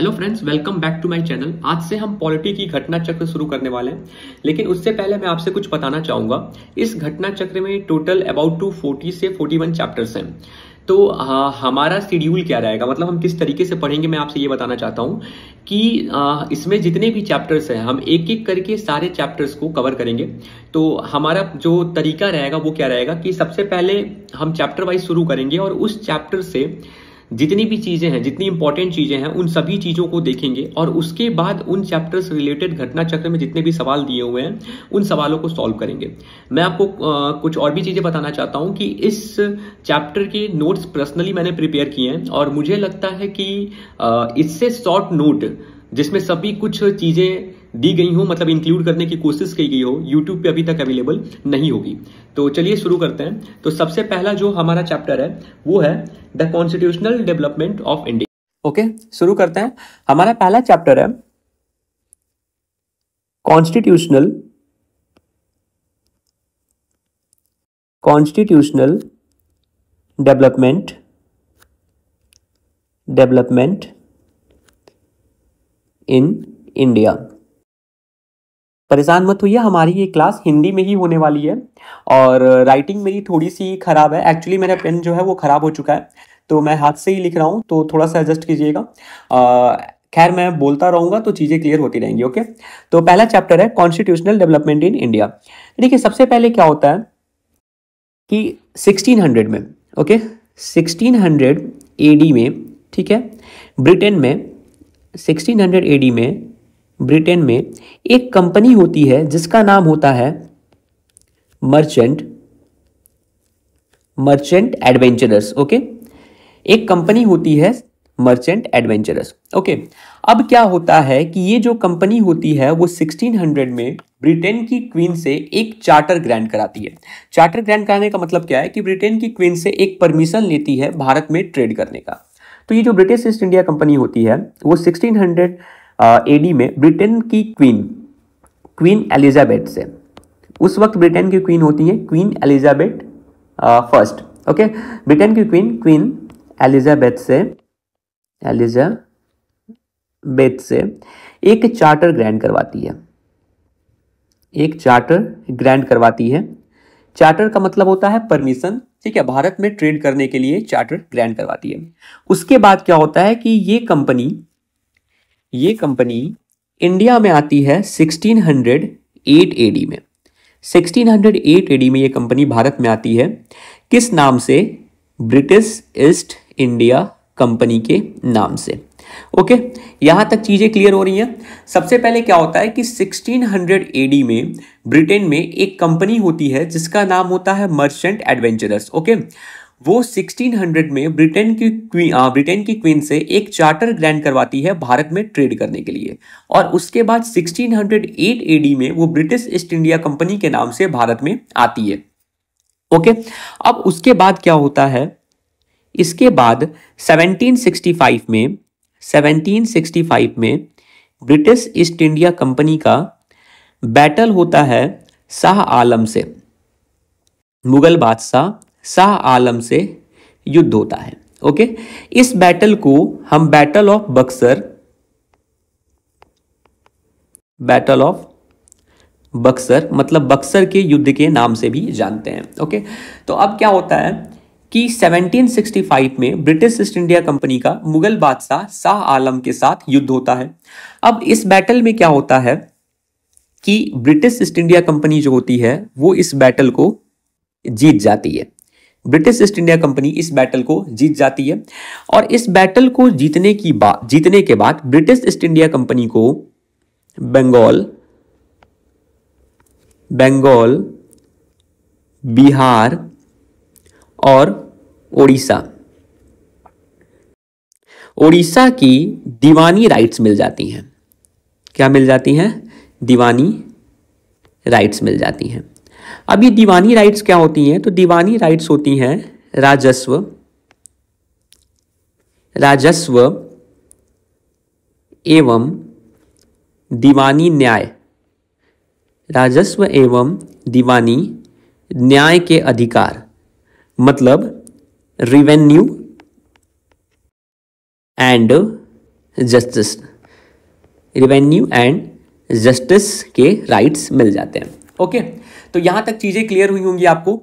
Hello friends welcome back to my channel आज से हम पॉलिटी की घटना चक्र शुरू करने वाले हैं लेकिन उससे पहले मैं आपसे कुछ बताना चाहूंगा इस घटना चक्र में टोटल अबाउट टू फोर्टी से फोर्टी वन चैप्टर्स हैं तो आ, हमारा शेड्यूल क्या रहेगा मतलब हम किस तरीके से पढ़ेंगे मैं आपसे ये बताना चाहता हूँ कि आ, इसमें जितने भी चैप्टर्स हैं हम एक एक करके सारे चैप्टर्स को कवर करेंगे तो हमारा जो तरीका रहेगा वो क्या रहेगा कि सबसे पहले हम चैप्टर वाइज शुरू करेंगे और उस चैप्टर से जितनी भी चीज़ें हैं जितनी इंपॉर्टेंट चीज़ें हैं उन सभी चीज़ों को देखेंगे और उसके बाद उन चैप्टर से रिलेटेड घटना चक्र में जितने भी सवाल दिए हुए हैं उन सवालों को सॉल्व करेंगे मैं आपको आ, कुछ और भी चीज़ें बताना चाहता हूं कि इस चैप्टर के नोट्स पर्सनली मैंने प्रिपेयर किए हैं और मुझे लगता है कि इससे शॉर्ट नोट जिसमें सभी कुछ चीज़ें दी गई हो मतलब इंक्लूड करने की कोशिश की गई हो यूट्यूब पे अभी तक अवेलेबल नहीं होगी तो चलिए शुरू करते हैं तो सबसे पहला जो हमारा चैप्टर है वो है the constitutional development of India okay शुरू करते हैं हमारा पहला चैप्टर है constitutional constitutional development development in India परेशान मत होइए हमारी ये क्लास हिंदी में ही होने वाली है और राइटिंग मेरी थोड़ी सी ख़राब है एक्चुअली मेरा पेन जो है वो ख़राब हो चुका है तो मैं हाथ से ही लिख रहा हूँ तो थोड़ा सा एडजस्ट कीजिएगा खैर मैं बोलता रहूँगा तो चीज़ें क्लियर होती रहेंगी ओके तो पहला चैप्टर है कॉन्स्टिट्यूशनल डेवलपमेंट इन इंडिया देखिए सबसे पहले क्या होता है कि 1600 में ओके 1600 एडी में ठीक है ब्रिटेन में 1600 एडी में ब्रिटेन में एक कंपनी होती है जिसका नाम होता है मर्चेंट मर्चेंट एडवेंचरस ओके एक कंपनी होती है मर्चेंट एडवेंचरस ओके अब क्या होता है कि ये जो कंपनी होती है वो 1600 में ब्रिटेन की क्वीन से एक चार्टर ग्रैंड कराती है चार्टर ग्रैंड कराने का मतलब क्या है कि ब्रिटेन की क्वीन से एक परमिशन लेती है भारत में ट्रेड करने का तो ये जो ब्रिटिश ईस्ट इंडिया कंपनी होती है वो सिक्सटीन एडी में ब्रिटेन की क्वीन क्वीन एलिजाबेथ से उस वक्त ब्रिटेन की क्वीन होती है queen Elizabeth first okay Britain की क्वीन क्वीन एलिजाबेथ से एलिजाबेथ से एक चार्टर ग्रैंड करवाती है एक चार्टर ग्रैंड करवाती है चार्टर का मतलब होता है परमिशन ठीक है भारत में ट्रेड करने के लिए चार्टर ग्रैंड करवाती है उसके बाद क्या होता है कि ये कंपनी ये कंपनी इंडिया में आती है 1608 हंड्रेड में 1608 हंड्रेड में ये कंपनी भारत में आती है किस नाम से ब्रिटिश ईस्ट इंडिया कंपनी के नाम से ओके okay, यहां तक चीजें क्लियर हो रही हैं सबसे पहले क्या होता है कि 1600 एडी में ब्रिटेन में एक कंपनी होती है जिसका नाम होता है मर्चेंट एडवेंचरस ओके वो 1600 में ब्रिटेन की क्वीन ब्रिटेन की क्वीन से एक चार्टर ग्रैंड करवाती है भारत में ट्रेड करने के लिए और उसके बाद 1608 एडी में वो ब्रिटिश ईस्ट इंडिया कंपनी के नाम से भारत में आती है ओके अब उसके बाद क्या होता है इसके बाद 1765 में 1765 में ब्रिटिश ईस्ट इंडिया कंपनी का बैटल होता है शाह आलम से मुगल बादशाह शाह आलम से युद्ध होता है ओके इस बैटल को हम battle of Buxar battle of Buxar मतलब बक्सर के युद्ध के नाम से भी जानते हैं ओके तो अब क्या होता है कि 1765 में ब्रिटिश ईस्ट इंडिया कंपनी का मुगल बादशाह शाह आलम के साथ युद्ध होता है अब इस बैटल में क्या होता है कि ब्रिटिश ईस्ट इंडिया कंपनी जो होती है वो इस बैटल को जीत जाती है ब्रिटिश ईस्ट इंडिया कंपनी इस बैटल को जीत जाती है और इस बैटल को जीतने की बात जीतने के बाद ब्रिटिश ईस्ट इंडिया कंपनी को बंगाल बंगाल बिहार और ओडिशा ओडिशा की दीवानी राइट्स मिल जाती हैं क्या मिल जाती हैं दीवानी राइट्स मिल जाती हैं अब ये दीवानी राइट्स क्या होती हैं तो दीवानी राइट्स होती हैं राजस्व राजस्व एवं दीवानी न्याय राजस्व एवं दीवानी न्याय के अधिकार मतलब revenue and justice revenue and justice के राइट्स मिल जाते हैं ओके okay? तो यहाँ तक चीज़ें क्लियर हुई होंगी आपको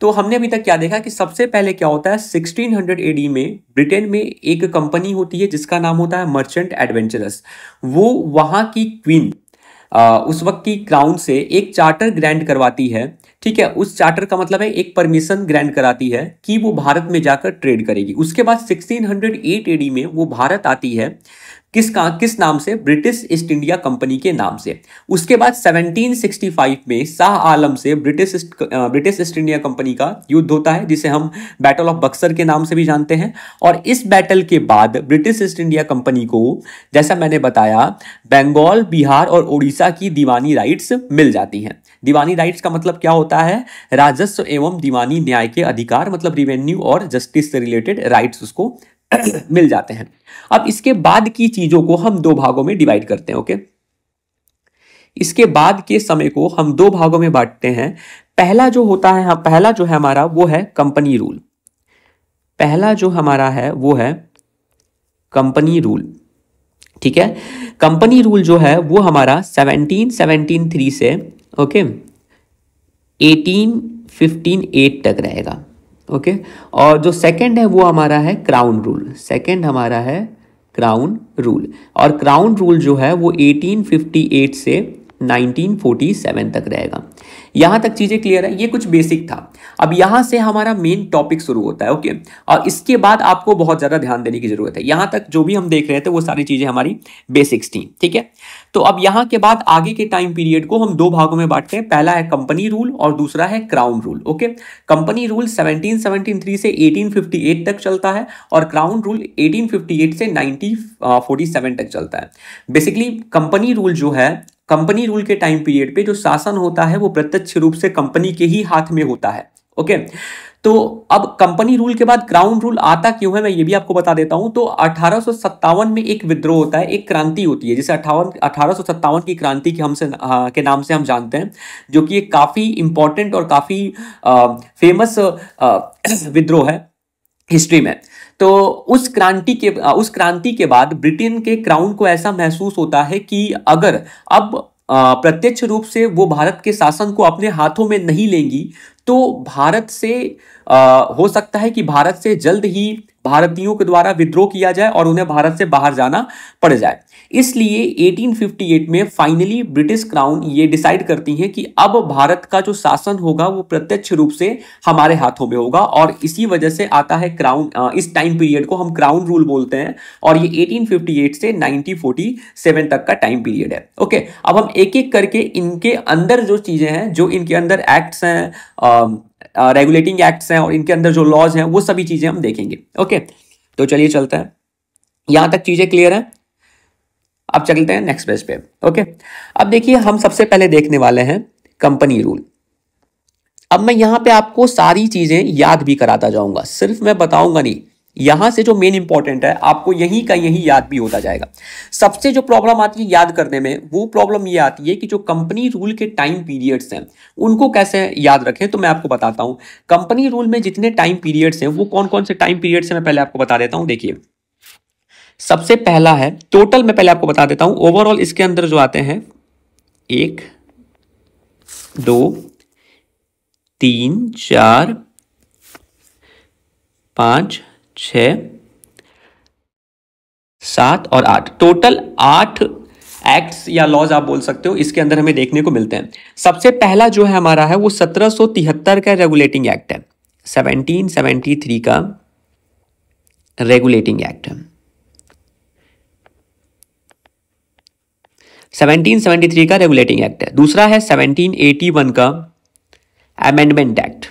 तो हमने अभी तक क्या देखा कि सबसे पहले क्या होता है 1600 एडी में ब्रिटेन में एक कंपनी होती है जिसका नाम होता है मर्चेंट एडवेंचरस वो वहाँ की क्वीन आ, उस वक्त की क्राउन से एक चार्टर ग्रैंड करवाती है ठीक है उस चार्टर का मतलब है एक परमिशन ग्रैंड कराती है कि वो भारत में जाकर ट्रेड करेगी उसके बाद 1608 एडी में वो भारत आती है किस का किस नाम से ब्रिटिश ईस्ट इंडिया कंपनी के नाम से उसके बाद 1765 में शाह आलम से British British East India company का युद्ध होता है जिसे हम बैटल ऑफ बक्सर के नाम से भी जानते हैं और इस बैटल के बाद ब्रिटिश ईस्ट इंडिया कंपनी को जैसा मैंने बताया बंगाल बिहार और उड़ीसा की दीवानी राइट्स मिल जाती हैं दीवानी राइट्स का मतलब क्या होता है राजस्व एवं दीवानी न्याय के अधिकार मतलब रिवेन्यू और जस्टिस से रिलेटेड राइट्स उसको मिल जाते हैं अब इसके बाद की चीज़ों को हम दो भागों में डिवाइड करते हैं ओके इसके बाद के समय को हम दो भागों में बांटते हैं पहला जो होता है हाँ, पहला जो है हमारा वो है कंपनी रूल पहला जो हमारा है वो है कंपनी रूल ठीक है कंपनी रूल जो है वो हमारा सेवनटीन सेवनटीन थ्री से ओके एटीन फिफ्टीन एट तक रहेगा ओके और जो सेकंड है वो हमारा है क्राउन रूल सेकंड हमारा है क्राउन रूल और क्राउन रूल जो है वो 1858 से 1947 तक रहेगा यहाँ तक चीज़ें क्लियर है ये कुछ बेसिक था अब यहाँ से हमारा मेन टॉपिक शुरू होता है ओके और इसके बाद आपको बहुत ज़्यादा ध्यान देने की ज़रूरत है यहाँ तक जो भी हम देख रहे थे वो सारी चीज़ें हमारी बेसिक्स थी ठीक है तो अब यहाँ के बाद आगे के टाइम पीरियड को हम दो भागों में बांटते हैं पहला है कंपनी रूल और दूसरा है crown rule okay company rule seventeen से एटीन तक चलता है और क्राउन रूल एटीन से नाइनटीन तक चलता है बेसिकली कंपनी रूल जो है कंपनी रूल के टाइम पीरियड पे जो शासन होता है वो प्रत्यक्ष रूप से कंपनी के ही हाथ में होता है ओके तो अब कंपनी रूल के बाद क्राउन रूल आता क्यों है मैं ये भी आपको बता देता हूं तो अठारह में एक विद्रोह होता है एक क्रांति होती है जिसे अठावन अठारह की क्रांति के हमसे के नाम से हम जानते हैं जो कि एक काफ़ी इंपॉर्टेंट और काफ़ी फेमस विद्रोह है हिस्ट्री में तो उस क्रांति के उस क्रांति के बाद ब्रिटेन के क्राउन को ऐसा महसूस होता है कि अगर अब प्रत्यक्ष रूप से वो भारत के शासन को अपने हाथों में नहीं लेंगी तो भारत से आ, हो सकता है कि भारत से जल्द ही भारतीयों के द्वारा विद्रोह किया जाए और उन्हें भारत से बाहर जाना पड़ जाए इसलिए 1858 में फाइनली ब्रिटिश क्राउन ये डिसाइड करती है कि अब भारत का जो शासन होगा वो प्रत्यक्ष रूप से हमारे हाथों में होगा और इसी वजह से आता है क्राउन इस टाइम पीरियड को हम क्राउन रूल बोलते हैं और ये 1858 से 1947 तक का टाइम पीरियड है ओके अब हम एक एक करके इनके अंदर जो चीज़ें हैं जो इनके अंदर एक्ट्स हैं रेगुलेटिंग एक्ट्स हैं और इनके अंदर जो लॉज हैं वो सभी चीज़ें हम देखेंगे ओके तो चलिए चलते हैं यहाँ तक चीज़ें क्लियर हैं अब चलते हैं नेक्स्ट पेज पे ओके अब देखिए हम सबसे पहले देखने वाले हैं कंपनी रूल अब मैं यहां पे आपको सारी चीजें याद भी कराता जाऊंगा सिर्फ मैं बताऊंगा नहीं यहां से जो मेन इंपॉर्टेंट है आपको यहीं का यहीं याद भी होता जाएगा सबसे जो प्रॉब्लम आती है याद करने में वो प्रॉब्लम ये आती है कि जो कंपनी रूल के टाइम पीरियड्स हैं उनको कैसे याद रखें तो मैं आपको बताता हूं कंपनी रूल में जितने टाइम पीरियड्स हैं वो कौन कौन से टाइम पीरियड्स हैं मैं पहले आपको बता देता हूं देखिए सबसे पहला है टोटल मैं पहले आपको बता देता हूं ओवरऑल इसके अंदर जो आते हैं एक दो तीन चार पांच छ सात और आठ टोटल आठ एक्ट्स या लॉज आप बोल सकते हो इसके अंदर हमें देखने को मिलते हैं सबसे पहला जो है हमारा है वो 1773 का रेगुलेटिंग एक्ट है 1773 का रेगुलेटिंग एक्ट है 1773 का रेगुलेटिंग एक्ट है दूसरा है 1781 का अमेंडमेंट एक्ट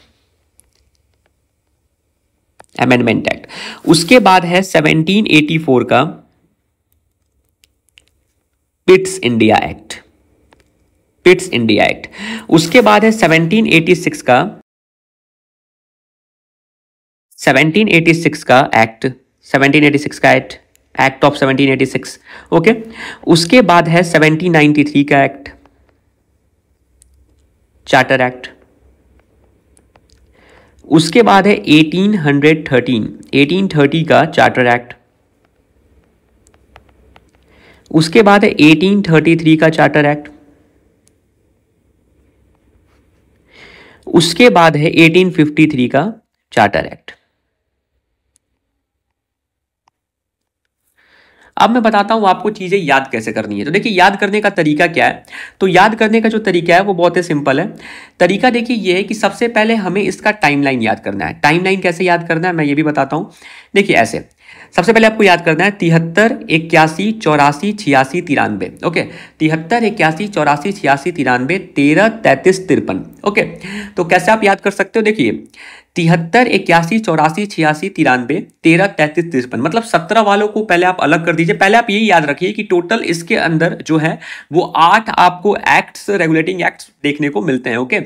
अमेंडमेंट एक्ट उसके बाद है 1784 का Pitt's India act Pitt's India Act उसके बाद है 1786 का 1786 का एक्ट 1786 का act act of 1786 okay okay? उसके बाद है 1793 का एक्ट चार्टर एक्ट उसके बाद है 1813 1830 का चार्टर एक्ट उसके बाद है 1833 का चार्टर एक्ट उसके बाद है 1853 का चार्टर एक्ट अब मैं बताता हूँ आपको चीज़ें याद कैसे करनी है तो देखिए याद करने का तरीका क्या है तो याद करने का जो तरीका है वो बहुत ही सिंपल है तरीका देखिए ये है कि सबसे पहले हमें इसका टाइमलाइन याद करना है टाइमलाइन कैसे याद करना है मैं ये भी बताता हूँ देखिए ऐसे सबसे पहले आपको याद करना है तिहत्तर इक्यासी चौरासी छियासी तिरानवे ओके तिहत्तर इक्यासी चौरासी छियासी तिरानवे तेरह तैंतीस तिरपन ओके तो कैसे आप याद कर सकते हो देखिए तिहत्तर इक्यासी चौरासी छियासी तिरानवे तेरह तैंतीस तिरपन मतलब सत्रह वालों को पहले आप अलग कर दीजिए पहले आप यही याद रखिए कि टोटल इसके अंदर जो है वो आठ आपको एक्ट्स रेगुलेटिंग एक्ट्स देखने को मिलते हैं ओके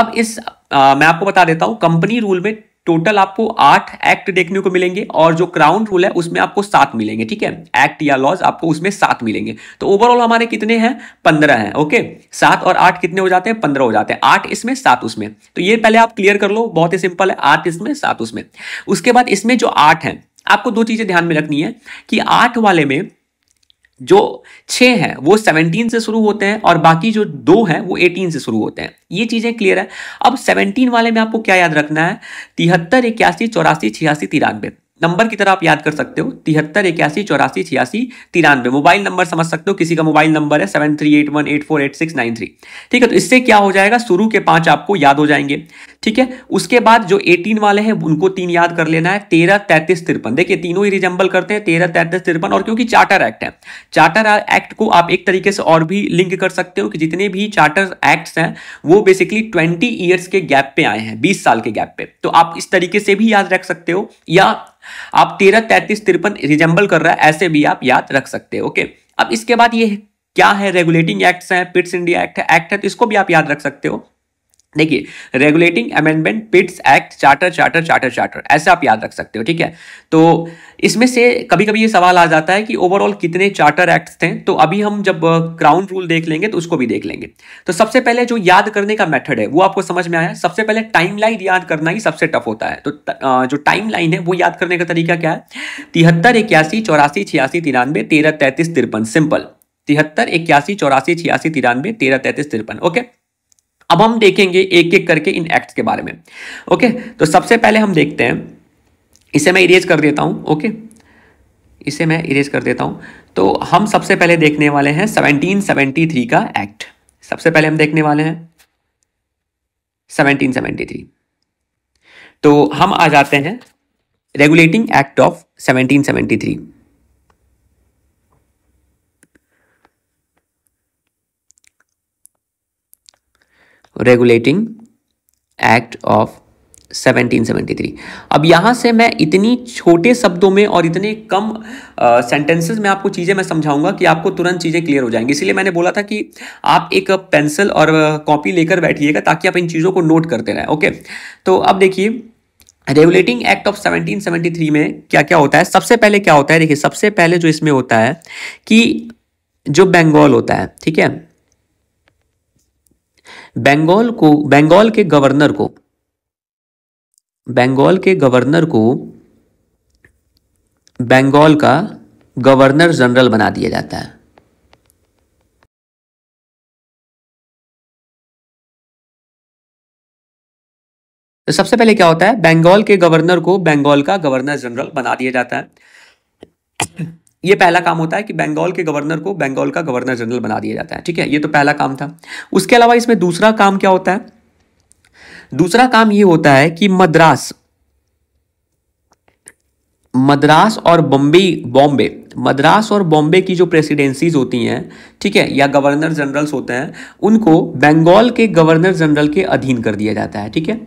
अब इस आ, मैं आपको बता देता हूँ कंपनी रूल में टोटल आपको आठ एक्ट देखने को मिलेंगे और जो क्राउन रूल है उसमें आपको सात मिलेंगे ठीक है एक्ट या लॉज आपको उसमें सात मिलेंगे तो ओवरऑल हमारे कितने हैं पंद्रह हैं ओके सात और आठ कितने हो जाते हैं पंद्रह हो जाते हैं आठ इसमें सात उसमें तो ये पहले आप क्लियर कर लो बहुत ही सिंपल है आठ इसमें सात उसमें उसके बाद इसमें जो आठ है आपको दो चीजें ध्यान में रखनी है कि आठ वाले में जो छः हैं वो सेवनटीन से शुरू होते हैं और बाकी जो दो हैं वो एटीन से शुरू होते हैं ये चीज़ें क्लियर है अब सेवनटीन वाले में आपको क्या याद रखना है तिहत्तर इक्यासी चौरासी छियासी तिरानवे नंबर की तरह आप याद कर सकते हो तिहत्तर इक्यासी चौरासी छियासी तिरानवे मोबाइल नंबर समझ सकते हो किसी का मोबाइल नंबर है seven three eight one eight four eight six nine three ठीक है तो इससे क्या हो जाएगा शुरू के पांच आपको याद हो जाएंगे ठीक है उसके बाद जो एटीन वाले हैं उनको तीन याद कर लेना है तेरह तैतीस तिरपन देखिए तीनों ही रिजम्बल करते हैं तेरह तैतीस तिरपन और क्योंकि चार्टर एक्ट है चार्टर एक्ट को आप एक तरीके से और भी लिंक कर सकते हो कि जितने भी चार्टर एक्ट हैं वो बेसिकली ट्वेंटी ईयर्स के गैप पे आए हैं बीस साल के गैप पे तो आप इस तरीके से भी याद रख सकते हो या आप तेरह तैतीस तिरपन रिजेंबल कर रहा है ऐसे भी आप याद रख सकते हैं ओके अब इसके बाद ये क्या है रेगुलेटिंग एक्ट्स हैं पिट्स इंडिया एक्ट है एक्ट है तो इसको भी आप याद रख सकते हो देखिए regulating amendment Pitt's act charter charter charter charter ऐसे आप याद रख सकते हो ठीक है तो इसमें से कभी कभी ये सवाल आ जाता है कि ओवरऑल कितने चार्टर एक्ट्स थे तो अभी हम जब क्राउन रूल देख लेंगे तो उसको भी देख लेंगे तो सबसे पहले जो याद करने का मेथड है वो आपको समझ में आया सबसे पहले टाइमलाइन याद करना ही सबसे टफ होता है तो जो टाइमलाइन है वो याद करने का तरीका क्या है तिहत्तर इक्यासी चौरासी छियासी तिरानवे तेरह तैंतीस तिरपन सिंपल तिहत्तर इक्यासी चौरासी छियासी तिरानवे तेरह तैंतीस तिरपन ओके अब हम देखेंगे एक एक करके इन एक्ट के बारे में ओके तो सबसे पहले हम देखते हैं इसे मैं इरेज कर देता हूं ओके इसे मैं इरेज कर देता हूं तो हम सबसे पहले देखने वाले हैं 1773 का एक्ट सबसे पहले हम देखने वाले हैं 1773 तो हम आ जाते हैं regulating act of 1773 regulating act of 1773 अब यहां से मैं इतनी छोटे शब्दों में और इतने कम सेंटेंसेस uh, में आपको चीज़ें मैं समझाऊंगा कि आपको तुरंत चीज़ें क्लियर हो जाएंगी इसलिए मैंने बोला था कि आप एक पेंसिल और कॉपी लेकर बैठिएगा ताकि आप इन चीज़ों को नोट करते रहें ओके तो अब देखिए रेगुलेटिंग एक्ट ऑफ 1773 में क्या क्या होता है सबसे पहले क्या होता है देखिए सबसे पहले जो इसमें होता है कि जो बंगाल होता है ठीक है बंगाल को बंगाल के गवर्नर को बंगाल के गवर्नर को बंगाल का गवर्नर जनरल बना दिया जाता है तो सबसे पहले क्या होता है बंगाल के गवर्नर को बंगाल का गवर्नर जनरल बना दिया जाता है ये पहला काम होता है कि बंगाल के गवर्नर को बंगाल का गवर्नर जनरल बना दिया जाता है ठीक है ये तो पहला काम था उसके अलावा इसमें दूसरा काम क्या होता है दूसरा काम ये होता है कि मद्रास मद्रास और बॉम्बे बॉम्बे मद्रास और बॉम्बे की जो प्रेसिडेंसीज होती हैं ठीक है या गवर्नर जनरल्स होते हैं उनको बंगाल के गवर्नर जनरल के अधीन कर दिया जाता है ठीक है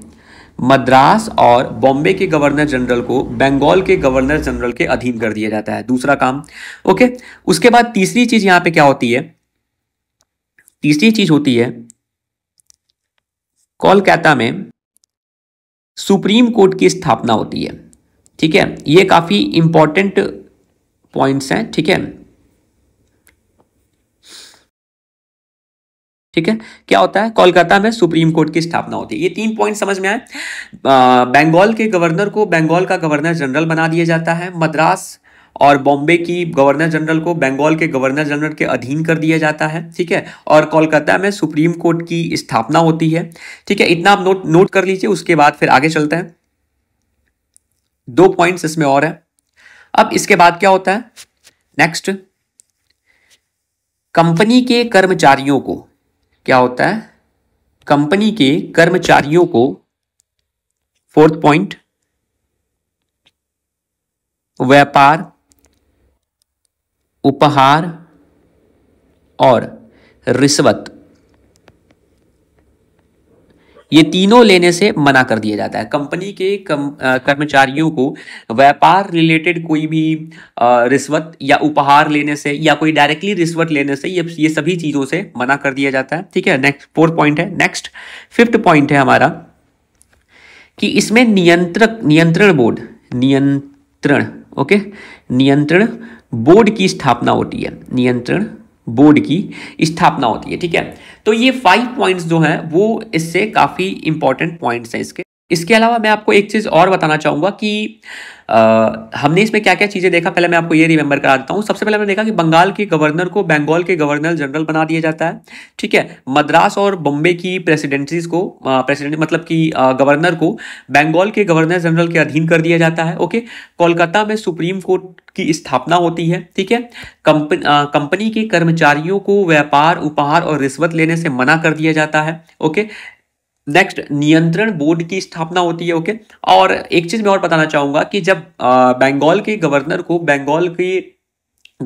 मद्रास और बॉम्बे के गवर्नर जनरल को बंगाल के गवर्नर जनरल के अधीन कर दिया जाता है दूसरा काम ओके उसके बाद तीसरी चीज यहां पे क्या होती है तीसरी चीज होती है कोलकाता में सुप्रीम कोर्ट की स्थापना होती है ठीक है ये काफ़ी इंपॉर्टेंट पॉइंट्स हैं ठीक है ठीक है क्या होता है कोलकाता में सुप्रीम कोर्ट की स्थापना होती है ये तीन पॉइंट समझ में आए बंगाल के गवर्नर को बंगाल का गवर्नर जनरल बना दिया जाता है मद्रास और बॉम्बे की गवर्नर जनरल को बंगाल के गवर्नर जनरल के अधीन कर दिया जाता है ठीक है और कोलकाता में सुप्रीम कोर्ट की स्थापना होती है ठीक है इतना आप नोट नोट कर लीजिए उसके बाद फिर आगे चलते हैं दो पॉइंट्स इसमें और है अब इसके बाद क्या होता है नेक्स्ट कंपनी के कर्मचारियों को क्या होता है कंपनी के कर्मचारियों को फोर्थ पॉइंट व्यापार उपहार और रिश्वत ये तीनों लेने से मना कर दिया जाता है कंपनी के कर्मचारियों को व्यापार रिलेटेड कोई भी रिश्वत या उपहार लेने से या कोई डायरेक्टली रिश्वत लेने से ये ये सभी चीज़ों से मना कर दिया जाता है ठीक है नेक्स्ट फोर्थ पॉइंट है नेक्स्ट फिफ्थ पॉइंट है हमारा कि इसमें नियंत्रक नियंत्रण बोर्ड नियंत्रण ओके नियंत्रण बोर्ड की स्थापना होती है नियंत्रण बोर्ड की स्थापना होती है ठीक है तो ये फाइव पॉइंट्स जो हैं वो इससे काफ़ी इंपॉर्टेंट पॉइंट्स हैं इसके इसके अलावा मैं आपको एक चीज़ और बताना चाहूँगा कि आ, हमने इसमें क्या क्या चीज़ें देखा पहले मैं आपको ये रिमेंबर करा देता हूँ सबसे पहले मैंने देखा कि बंगाल के गवर्नर को बंगाल के गवर्नर जनरल बना दिया जाता है ठीक है मद्रास और बम्बे की प्रेसिडेंसीज को प्रेसिडेंट मतलब कि गवर्नर को बंगाल के गवर्नर जनरल के अधीन कर दिया जाता है ओके कोलकाता में सुप्रीम कोर्ट की स्थापना होती है ठीक है कंपनी के कर्मचारियों को व्यापार उपहार और रिश्वत लेने से मना कर दिया जाता है ओके नेक्स्ट नियंत्रण बोर्ड की स्थापना होती है ओके और एक चीज मैं और बताना चाहूंगा कि जब बंगाल के गवर्नर को बंगाल की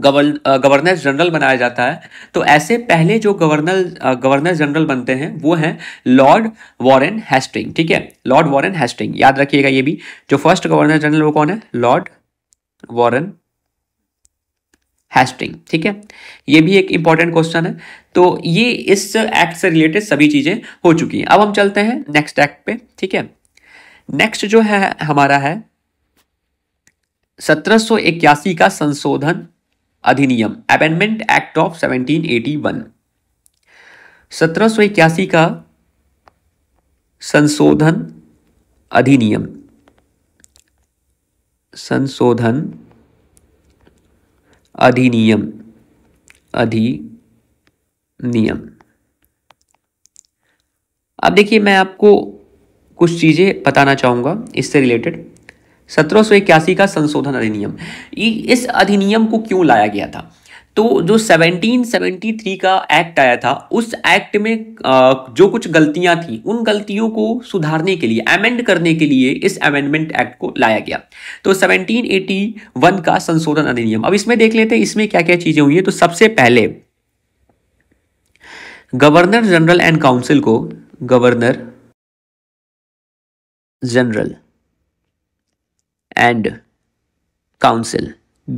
गवर्नर जनरल बनाया जाता है तो ऐसे पहले जो गवर्नर गवर्नर जनरल बनते हैं वो हैं लॉर्ड वॉरेन हेस्टिंग ठीक है लॉर्ड वॉरेन हेस्टिंग याद रखिएगा ये भी जो फर्स्ट गवर्नर जनरल वो कौन है लॉर्ड वॉरेन हेस्टिंग ठीक है ये भी एक इंपॉर्टेंट क्वेश्चन है तो ये इस एक्ट से रिलेटेड सभी चीज़ें हो चुकी हैं अब हम चलते हैं नेक्स्ट एक्ट पे ठीक है नेक्स्ट जो है हमारा है सत्रह का संशोधन अधिनियम अमेंडमेंट एक्ट ऑफ 1781 सत्रह का संशोधन अधिनियम संशोधन अधिनियम अधि नियम अब देखिए मैं आपको कुछ चीज़ें बताना चाहूंगा इससे रिलेटेड सत्रह का संशोधन अधिनियम इस अधिनियम को क्यों लाया गया था तो जो 1773 का एक्ट आया था उस एक्ट में जो कुछ गलतियां थी उन गलतियों को सुधारने के लिए अमेंड करने के लिए इस अमेंडमेंट एक्ट को लाया गया तो 1781 का संशोधन अधिनियम अब इसमें देख लेते हैं इसमें क्या क्या चीज़ें हुई है तो सबसे पहले गवर्नर जनरल एंड काउंसिल को governor general and council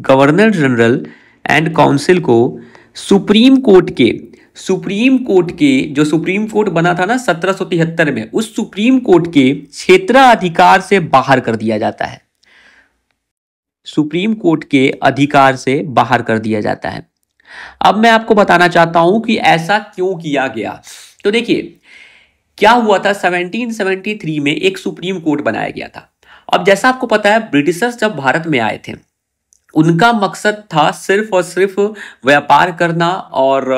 governor general and council को सुप्रीम कोर्ट के सुप्रीम कोर्ट के जो सुप्रीम कोर्ट बना था ना सत्रह में उस सुप्रीम कोर्ट के क्षेत्राधिकार से बाहर कर दिया जाता है सुप्रीम कोर्ट के अधिकार से बाहर कर दिया जाता है अब मैं आपको बताना चाहता हूं कि ऐसा क्यों किया गया तो देखिए क्या हुआ था 1773 में एक सुप्रीम कोर्ट बनाया गया था अब जैसा आपको पता है ब्रिटिशर्स जब भारत में आए थे उनका मकसद था सिर्फ और सिर्फ व्यापार करना और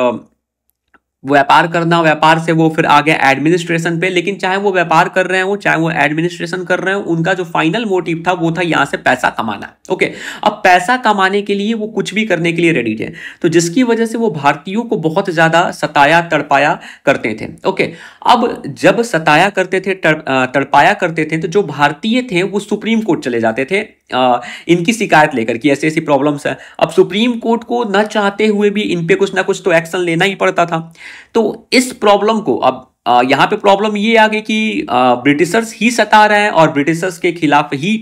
व्यापार करना व्यापार से वो फिर आ गया एडमिनिस्ट्रेशन पे लेकिन चाहे वो व्यापार कर रहे हो चाहे वो एडमिनिस्ट्रेशन कर रहे हो उनका जो फाइनल मोटिव था वो था यहाँ से पैसा कमाना ओके अब पैसा कमाने के लिए वो कुछ भी करने के लिए रेडी थे तो जिसकी वजह से वो भारतीयों को बहुत ज़्यादा सताया तड़पाया करते थे ओके अब जब सताया करते थे तड़पाया करते थे तो जो भारतीय थे वो सुप्रीम कोर्ट चले जाते थे आ, इनकी शिकायत लेकर कि ऐसे ऐसी प्रॉब्लम्स हैं अब सुप्रीम कोर्ट को न चाहते हुए भी इन पे कुछ ना कुछ तो एक्शन लेना ही पड़ता था तो इस प्रॉब्लम को अब यहाँ पे प्रॉब्लम ये आ गई कि ब्रिटिशर्स ही सता रहे हैं और ब्रिटिशर्स के खिलाफ ही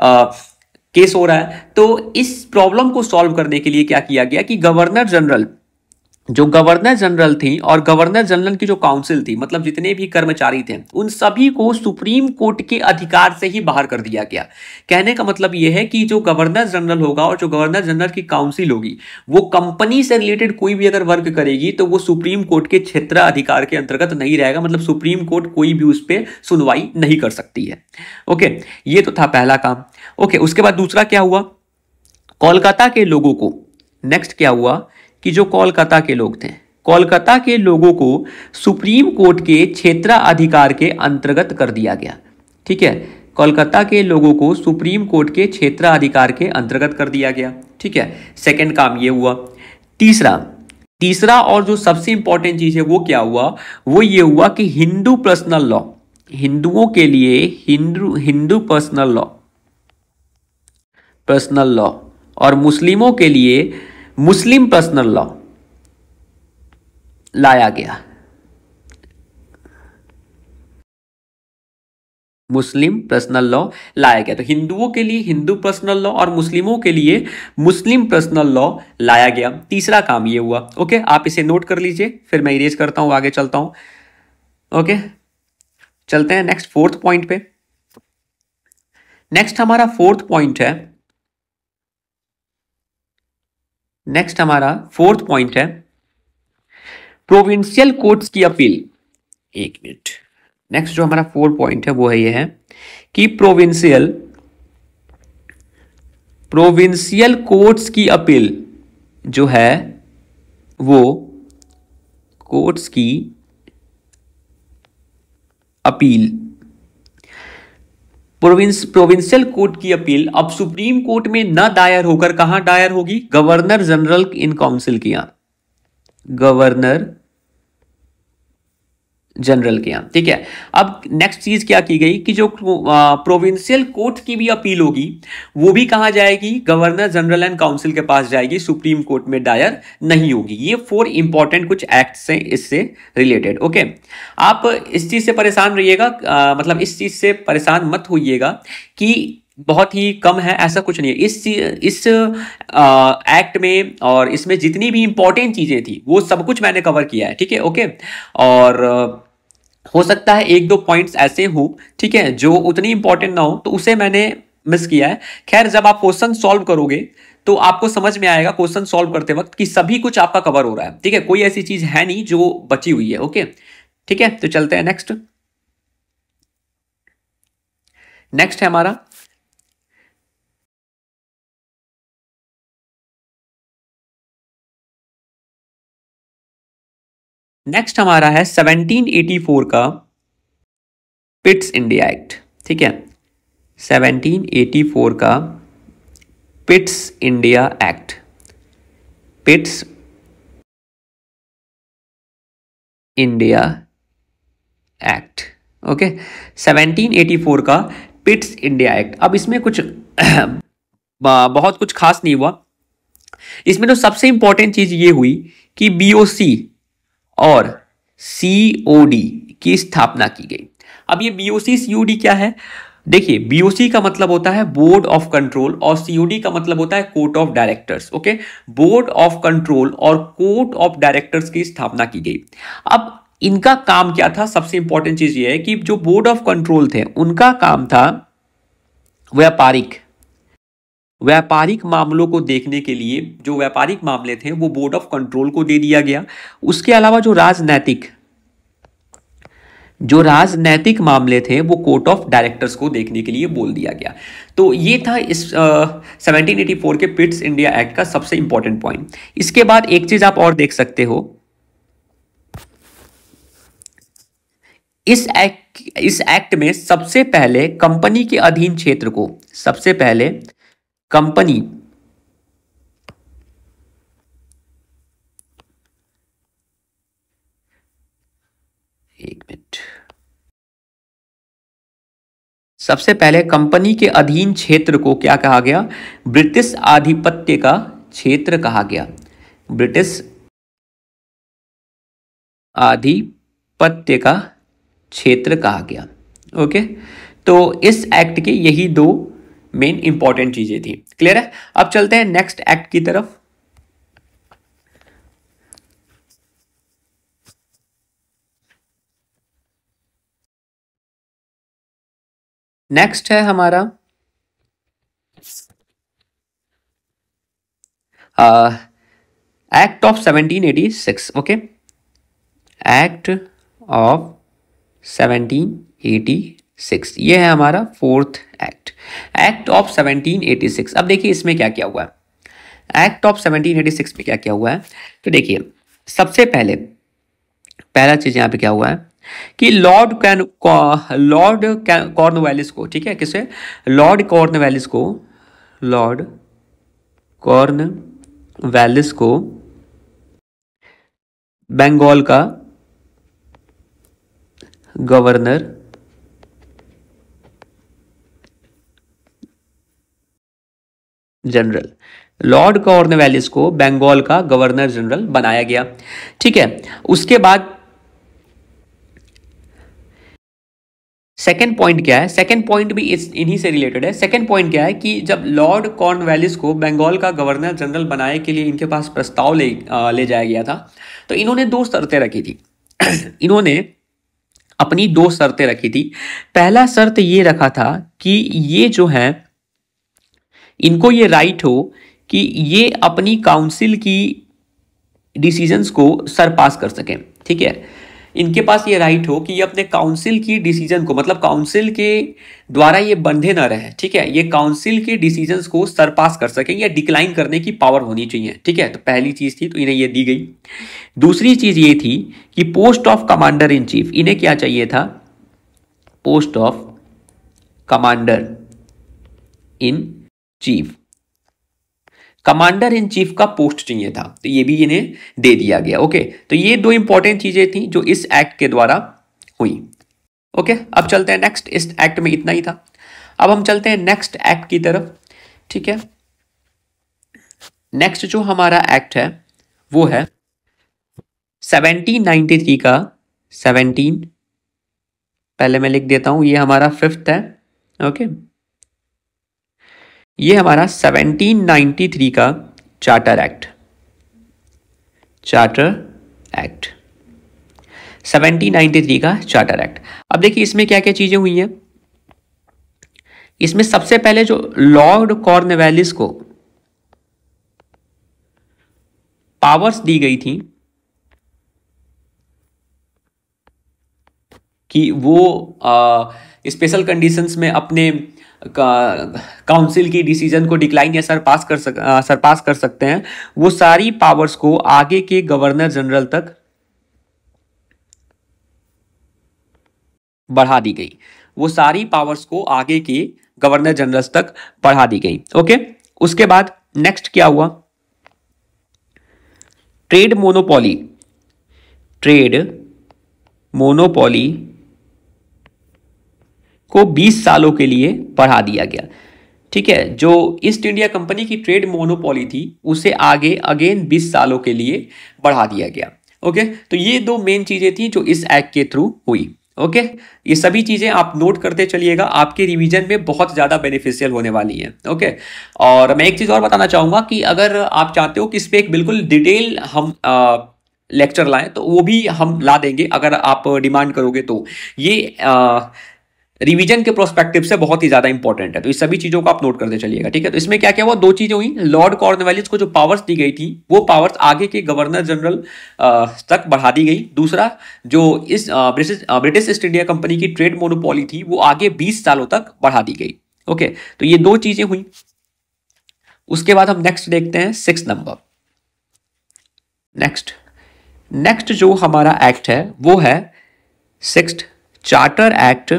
आ, केस हो रहा है तो इस प्रॉब्लम को सॉल्व करने के लिए क्या किया गया कि गवर्नर जनरल जो गवर्नर जनरल थी और गवर्नर जनरल की जो काउंसिल थी मतलब जितने भी कर्मचारी थे उन सभी को सुप्रीम कोर्ट के अधिकार से ही बाहर कर दिया गया कहने का मतलब यह है कि जो गवर्नर जनरल होगा और जो गवर्नर जनरल की काउंसिल होगी वो कंपनी से रिलेटेड कोई भी अगर वर्क करेगी तो वो सुप्रीम कोर्ट के क्षेत्र अधिकार के अंतर्गत नहीं रहेगा मतलब सुप्रीम कोर्ट कोई भी उस पर सुनवाई नहीं कर सकती है ओके ये तो था पहला काम ओके उसके बाद दूसरा क्या हुआ कोलकाता के लोगों को नेक्स्ट क्या हुआ कि जो कोलकाता के लोग थे कोलकाता के लोगों को सुप्रीम कोर्ट के क्षेत्राधिकार के अंतर्गत कर दिया गया ठीक है कोलकाता के लोगों को सुप्रीम कोर्ट के क्षेत्राधिकार के अंतर्गत कर दिया गया ठीक है सेकंड काम ये हुआ तीसरा तीसरा और जो सबसे इंपॉर्टेंट चीज है वो क्या हुआ वो ये हुआ कि हिंदू पर्सनल लॉ हिंदुओं के लिए Hindu Hindu personal law personal law और मुस्लिमों के लिए मुस्लिम पर्सनल लॉ लाया गया मुस्लिम पर्सनल लॉ लाया गया तो हिंदुओं के लिए हिंदू पर्सनल लॉ और मुस्लिमों के लिए मुस्लिम पर्सनल लॉ लाया गया तीसरा काम ये हुआ ओके आप इसे नोट कर लीजिए फिर मैं इरेज करता हूं आगे चलता हूं ओके चलते हैं नेक्स्ट फोर्थ पॉइंट पे नेक्स्ट हमारा फोर्थ पॉइंट है नेक्स्ट हमारा फोर्थ पॉइंट है प्रोविंशियल कोर्ट्स की अपील एक मिनट नेक्स्ट जो हमारा फोर्थ पॉइंट है वो है ये है कि प्रोविंशियल प्रोविंशियल कोर्ट्स की अपील जो है वो कोर्ट्स की अपील प्रोविंस प्रोविंशियल कोर्ट की अपील अब सुप्रीम कोर्ट में न दायर होकर कहां दायर होगी गवर्नर जनरल इन काउंसिल की गवर्नर जनरल के यहाँ ठीक है अब नेक्स्ट चीज़ क्या की गई कि जो प्रोविंशियल कोर्ट की भी अपील होगी वो भी कहाँ जाएगी गवर्नर जनरल एंड काउंसिल के पास जाएगी सुप्रीम कोर्ट में दायर नहीं होगी ये फोर इंपॉर्टेंट कुछ एक्ट्स हैं इससे रिलेटेड ओके आप इस चीज़ से परेशान रहिएगा मतलब इस चीज़ से परेशान मत होइएगा कि बहुत ही कम है ऐसा कुछ नहीं है इस इस आ, एक्ट में और इसमें जितनी भी इंपॉर्टेंट चीज़ें थी वो सब कुछ मैंने कवर किया है ठीक है ओके और हो सकता है एक दो पॉइंट्स ऐसे हो ठीक है जो उतनी इंपॉर्टेंट ना हो तो उसे मैंने मिस किया है खैर जब आप क्वेश्चन सॉल्व करोगे तो आपको समझ में आएगा क्वेश्चन सॉल्व करते वक्त कि सभी कुछ आपका कवर हो रहा है ठीक है कोई ऐसी चीज है नहीं जो बची हुई है ओके ठीक है तो चलते हैं नेक्स्ट नेक्स्ट है हमारा नेक्स्ट हमारा है 1784 का पिट्स इंडिया एक्ट ठीक है 1784 का Pitt's India act Pitt's India act okay 1784 का पिट्स इंडिया एक्ट अब इसमें कुछ बहुत कुछ खास नहीं हुआ इसमें तो सबसे इंपॉर्टेंट चीज ये हुई कि बीओसी और डी की स्थापना की गई अब ये बीओसी सीओडी क्या है देखिए बीओसी का मतलब होता है बोर्ड ऑफ कंट्रोल और सीओडी का मतलब होता है court of directors okay board of control और कोर्ट ऑफ डायरेक्टर्स की स्थापना की गई अब इनका काम क्या था सबसे इंपॉर्टेंट चीज यह है कि जो बोर्ड ऑफ कंट्रोल थे उनका काम था व्यापारिक व्यापारिक मामलों को देखने के लिए जो व्यापारिक मामले थे वो बोर्ड ऑफ कंट्रोल को दे दिया गया उसके अलावा जो राजनैतिक जो राजनैतिक मामले थे वो कोर्ट ऑफ डायरेक्टर्स को देखने के लिए बोल दिया गया तो ये था इस सेवनटीन एटी फोर के पिट्स इंडिया एक्ट का सबसे इंपॉर्टेंट पॉइंट इसके बाद एक चीज आप और देख सकते हो इस एक्ट इस एक्ट में सबसे पहले कंपनी के अधीन क्षेत्र को सबसे पहले कंपनी एक मिनट सबसे पहले कंपनी के अधीन क्षेत्र को क्या कहा गया ब्रिटिश आधिपत्य का क्षेत्र कहा गया ब्रिटिश आधिपत्य का क्षेत्र कहा गया ओके तो इस एक्ट के यही दो मेन इंपॉर्टेंट चीजें थी क्लियर है अब चलते हैं नेक्स्ट एक्ट की तरफ नेक्स्ट है हमारा act of 1786 okay act of 1786 ये है हमारा फोर्थ एक्ट एक्ट ऑफ 1786 अब देखिए इसमें क्या क्या हुआ है एक्ट ऑफ 1786 में क्या क्या हुआ है तो देखिए सबसे पहले पहला चीज यहां पे क्या हुआ है कि लॉर्ड कैन लॉर्ड कॉर्नवैलिस को ठीक है किसे लॉर्ड कॉर्नवैलिस को लॉर्ड कॉर्न वैलिस को बंगाल का गवर्नर जनरल लॉर्ड कॉर्नवैलिस को बंगाल का गवर्नर जनरल बनाया गया ठीक है उसके बाद सेकेंड पॉइंट क्या है सेकेंड पॉइंट भी इस इन्हीं से रिलेटेड है सेकेंड पॉइंट क्या है कि जब लॉर्ड कॉर्नवैलिस को बंगाल का गवर्नर जनरल बनाने के लिए इनके पास प्रस्ताव ले आ, ले जाया गया था तो इन्होंने दो शर्तें रखी थी इन्होंने अपनी दो शर्तें रखी थी पहला शर्त ये रखा था कि ये जो है इनको ये राइट हो कि ये अपनी काउंसिल की डिसीजंस को सरपास कर सकें ठीक है इनके पास ये राइट हो कि ये अपने काउंसिल की डिसीजन को मतलब काउंसिल के द्वारा ये बंधे ना रहे ठीक है ये काउंसिल के डिसीजंस को सरपास कर सकें या डिक्लाइन करने की पावर होनी चाहिए ठीक है तो पहली चीज़ थी तो इन्हें ये दी गई दूसरी चीज़ ये थी कि post of commander in chief इन्हें क्या चाहिए था post of commander in chief commander in chief का पोस्ट चाहिए था तो ये भी इन्हें दे दिया गया ओके तो ये दो इंपॉर्टेंट चीजें थी जो इस एक्ट के द्वारा हुई ओके अब चलते हैं नेक्स्ट इस एक्ट में इतना ही था अब हम चलते हैं नेक्स्ट एक्ट की तरफ ठीक है नेक्स्ट जो हमारा एक्ट है वो है 1793 का 17 पहले मैं लिख देता हूं ये हमारा फिफ्थ है ओके okay? ये हमारा 1793 का चार्टर एक्ट चार्टर एक्ट 1793 का चार्टर एक्ट अब देखिए इसमें क्या क्या चीज़ें हुई हैं इसमें सबसे पहले जो लॉर्ड कॉर्नवेलिस को पावर्स दी गई थी कि वो स्पेशल कंडीशंस में अपने काउंसिल की डिसीजन को डिक्लाइन या सरपास कर सक सरपास कर सकते हैं वो सारी पावर्स को आगे के गवर्नर जनरल तक बढ़ा दी गई वो सारी पावर्स को आगे के गवर्नर जनरल तक बढ़ा दी गई ओके उसके बाद नेक्स्ट क्या हुआ ट्रेड मोनोपोली ट्रेड मोनोपोली को 20 सालों के लिए बढ़ा दिया गया ठीक है जो ईस्ट इंडिया कंपनी की ट्रेड मोनोपोली थी उसे आगे अगेन 20 सालों के लिए बढ़ा दिया गया ओके तो ये दो मेन चीज़ें थी जो इस एक्ट के थ्रू हुई ओके ये सभी चीज़ें आप नोट करते चलिएगा आपके रिवीजन में बहुत ज़्यादा बेनिफिशियल होने वाली है ओके और मैं एक चीज़ और बताना चाहूँगा कि अगर आप चाहते हो कि इस पर एक बिल्कुल डिटेल हम आ, लेक्चर लाएं तो वो भी हम ला देंगे अगर आप डिमांड करोगे तो ये आ, रिवीजन के प्रोस्पेक्टिव से बहुत ही ज्यादा इंपॉर्टेंट है तो इस सभी चीजों को आप नोट करते चलिएगा ठीक है तो इसमें क्या क्या हुआ दो चीजें हुई लॉर्ड कॉर्नवेलिस को जो पावर्स दी गई थी वो पावर्स आगे के गवर्नर जनरल तक बढ़ा दी गई दूसरा जो इस ब्रिटिश ईस्ट इंडिया कंपनी की ट्रेड मोनोपोली थी वो आगे बीस सालों तक बढ़ा दी गई ओके तो ये दो चीजें हुई उसके बाद हम नेक्स्ट देखते हैं सिक्स नंबर नेक्स्ट नेक्स्ट जो हमारा एक्ट है वो है सिक्स चार्टर एक्ट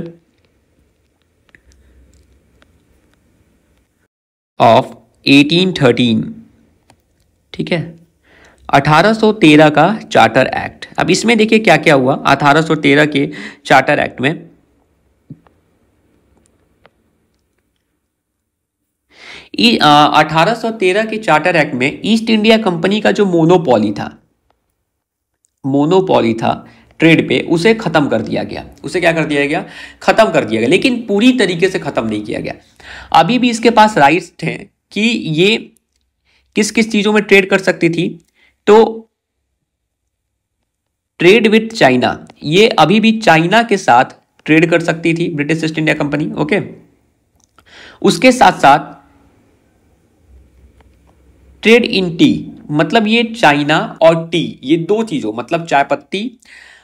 ऑफ 1813 ठीक है 1813 का चार्टर एक्ट अब इसमें देखिए क्या क्या हुआ 1813 के चार्टर एक्ट में अठारह सौ तेरह के चार्टर एक्ट में ईस्ट इंडिया कंपनी का जो मोनोपॉली था मोनोपॉली था ट्रेड पे उसे ख़त्म कर दिया गया उसे क्या कर दिया गया ख़त्म कर दिया गया लेकिन पूरी तरीके से ख़त्म नहीं किया गया अभी भी इसके पास राइट्स हैं कि ये किस किस चीज़ों में ट्रेड कर सकती थी तो ट्रेड विथ चाइना ये अभी भी चाइना के साथ ट्रेड कर सकती थी British East India company okay उसके साथ साथ ट्रेड इन टी मतलब ये चाइना और टी ये दो चीज़ों मतलब चाय पत्ती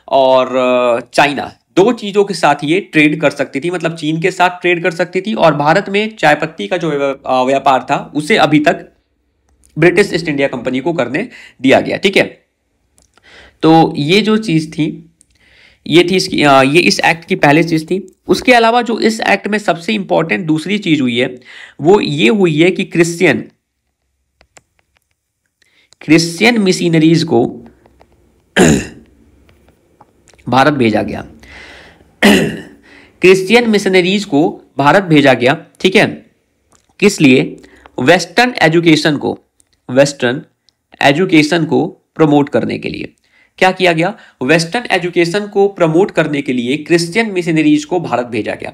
और चाइना दो चीज़ों के साथ ये ट्रेड कर सकती थी मतलब चीन के साथ ट्रेड कर सकती थी और भारत में चाय पत्ती का जो व्यापार था उसे अभी तक ब्रिटिश ईस्ट इंडिया कंपनी को करने दिया गया ठीक है तो ये जो चीज़ थी ये थी इसकी ये इस एक्ट की पहली चीज़ थी उसके अलावा जो इस एक्ट में सबसे इंपॉर्टेंट दूसरी चीज़ हुई है वो ये हुई है कि क्रिश्चियन क्रिश्चियन मिशीनरीज को भारत भेजा गया क्रिश्चियन मिशनरीज को भारत भेजा गया ठीक है किस लिए वेस्टर्न एजुकेशन को वेस्टर्न एजुकेशन को प्रमोट करने के लिए क्या किया गया वेस्टर्न एजुकेशन को प्रमोट करने के लिए क्रिश्चियन मिशनरीज को भारत भेजा गया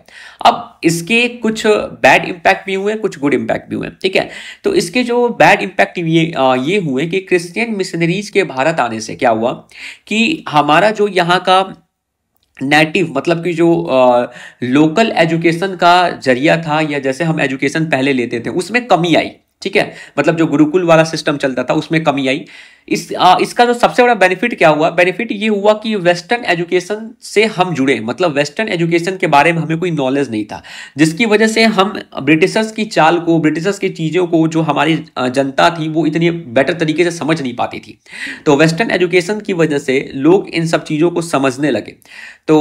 अब इसके कुछ बैड इम्पैक्ट भी हुए कुछ गुड इम्पैक्ट भी हुए ठीक है तो इसके जो बैड इम्पैक्ट ये आ, ये हुए कि क्रिश्चियन मिशनरीज के भारत आने से क्या हुआ कि हमारा जो यहाँ का नेटिव मतलब कि जो आ, लोकल एजुकेशन का जरिया था या जैसे हम एजुकेशन पहले लेते थे उसमें कमी आई ठीक है मतलब जो गुरुकुल वाला सिस्टम चलता था उसमें कमी आई इस आ, इसका जो सबसे बड़ा बेनिफिट क्या हुआ बेनिफिट ये हुआ कि वेस्टर्न एजुकेशन से हम जुड़े मतलब वेस्टर्न एजुकेशन के बारे में हमें कोई नॉलेज नहीं था जिसकी वजह से हम ब्रिटिशर्स की चाल को ब्रिटिशर्स की चीज़ों को जो हमारी जनता थी वो इतनी बेटर तरीके से समझ नहीं पाती थी तो वेस्टर्न एजुकेशन की वजह से लोग इन सब चीज़ों को समझने लगे तो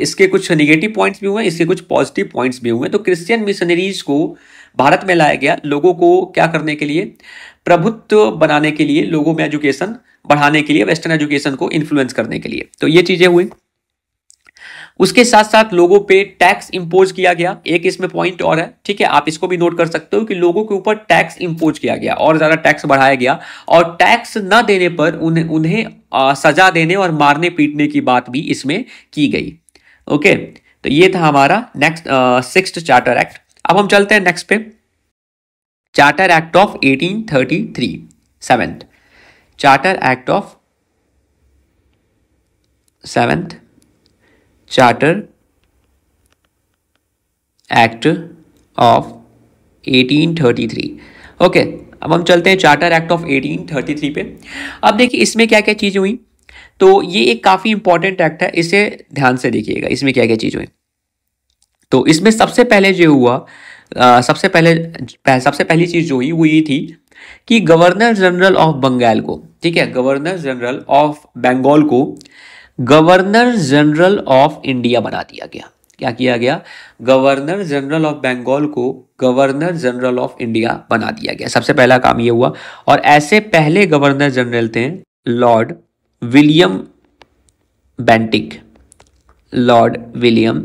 इसके कुछ निगेटिव पॉइंट्स भी हुए इसके कुछ पॉजिटिव पॉइंट्स भी हुए तो क्रिश्चियन मिशनरीज को भारत में लाया गया लोगों को क्या करने के लिए प्रभुत्व बनाने के लिए लोगों में एजुकेशन बढ़ाने के लिए वेस्टर्न एजुकेशन को इन्फ्लुएंस करने के लिए तो ये चीजें हुई उसके साथ साथ लोगों पे टैक्स इंपोज किया गया एक इसमें पॉइंट और है ठीक है आप इसको भी नोट कर सकते हो कि लोगों के ऊपर टैक्स इंपोज किया गया और ज़्यादा टैक्स बढ़ाया गया और टैक्स ना देने पर उन्हें उन्हें सजा देने और मारने पीटने की बात भी इसमें की गई ओके तो ये था हमारा नेक्स्ट सिक्स चार्टर एक्ट अब हम चलते हैं नेक्स्ट पे charter act of 1833 seventh charter act of seventh charter act of 1833 okay अब हम चलते हैं चार्टर एक्ट ऑफ 1833 पे अब देखिए इसमें क्या क्या चीज़ें हुई तो ये एक काफ़ी इंपॉर्टेंट एक्ट है इसे ध्यान से देखिएगा इसमें क्या क्या चीज़ हुई तो इसमें सबसे पहले जो हुआ सबसे पहले सबसे पहली चीज़ जो हुई वो ये थी कि गवर्नर जनरल ऑफ बंगाल को ठीक है गवर्नर जनरल ऑफ बंगाल को गवर्नर जनरल ऑफ इंडिया बना दिया गया क्या किया गया गवर्नर जनरल ऑफ बंगाल को गवर्नर जनरल ऑफ इंडिया बना दिया गया सबसे पहला काम यह हुआ और ऐसे पहले गवर्नर जनरल थे lord William Bentinck lord William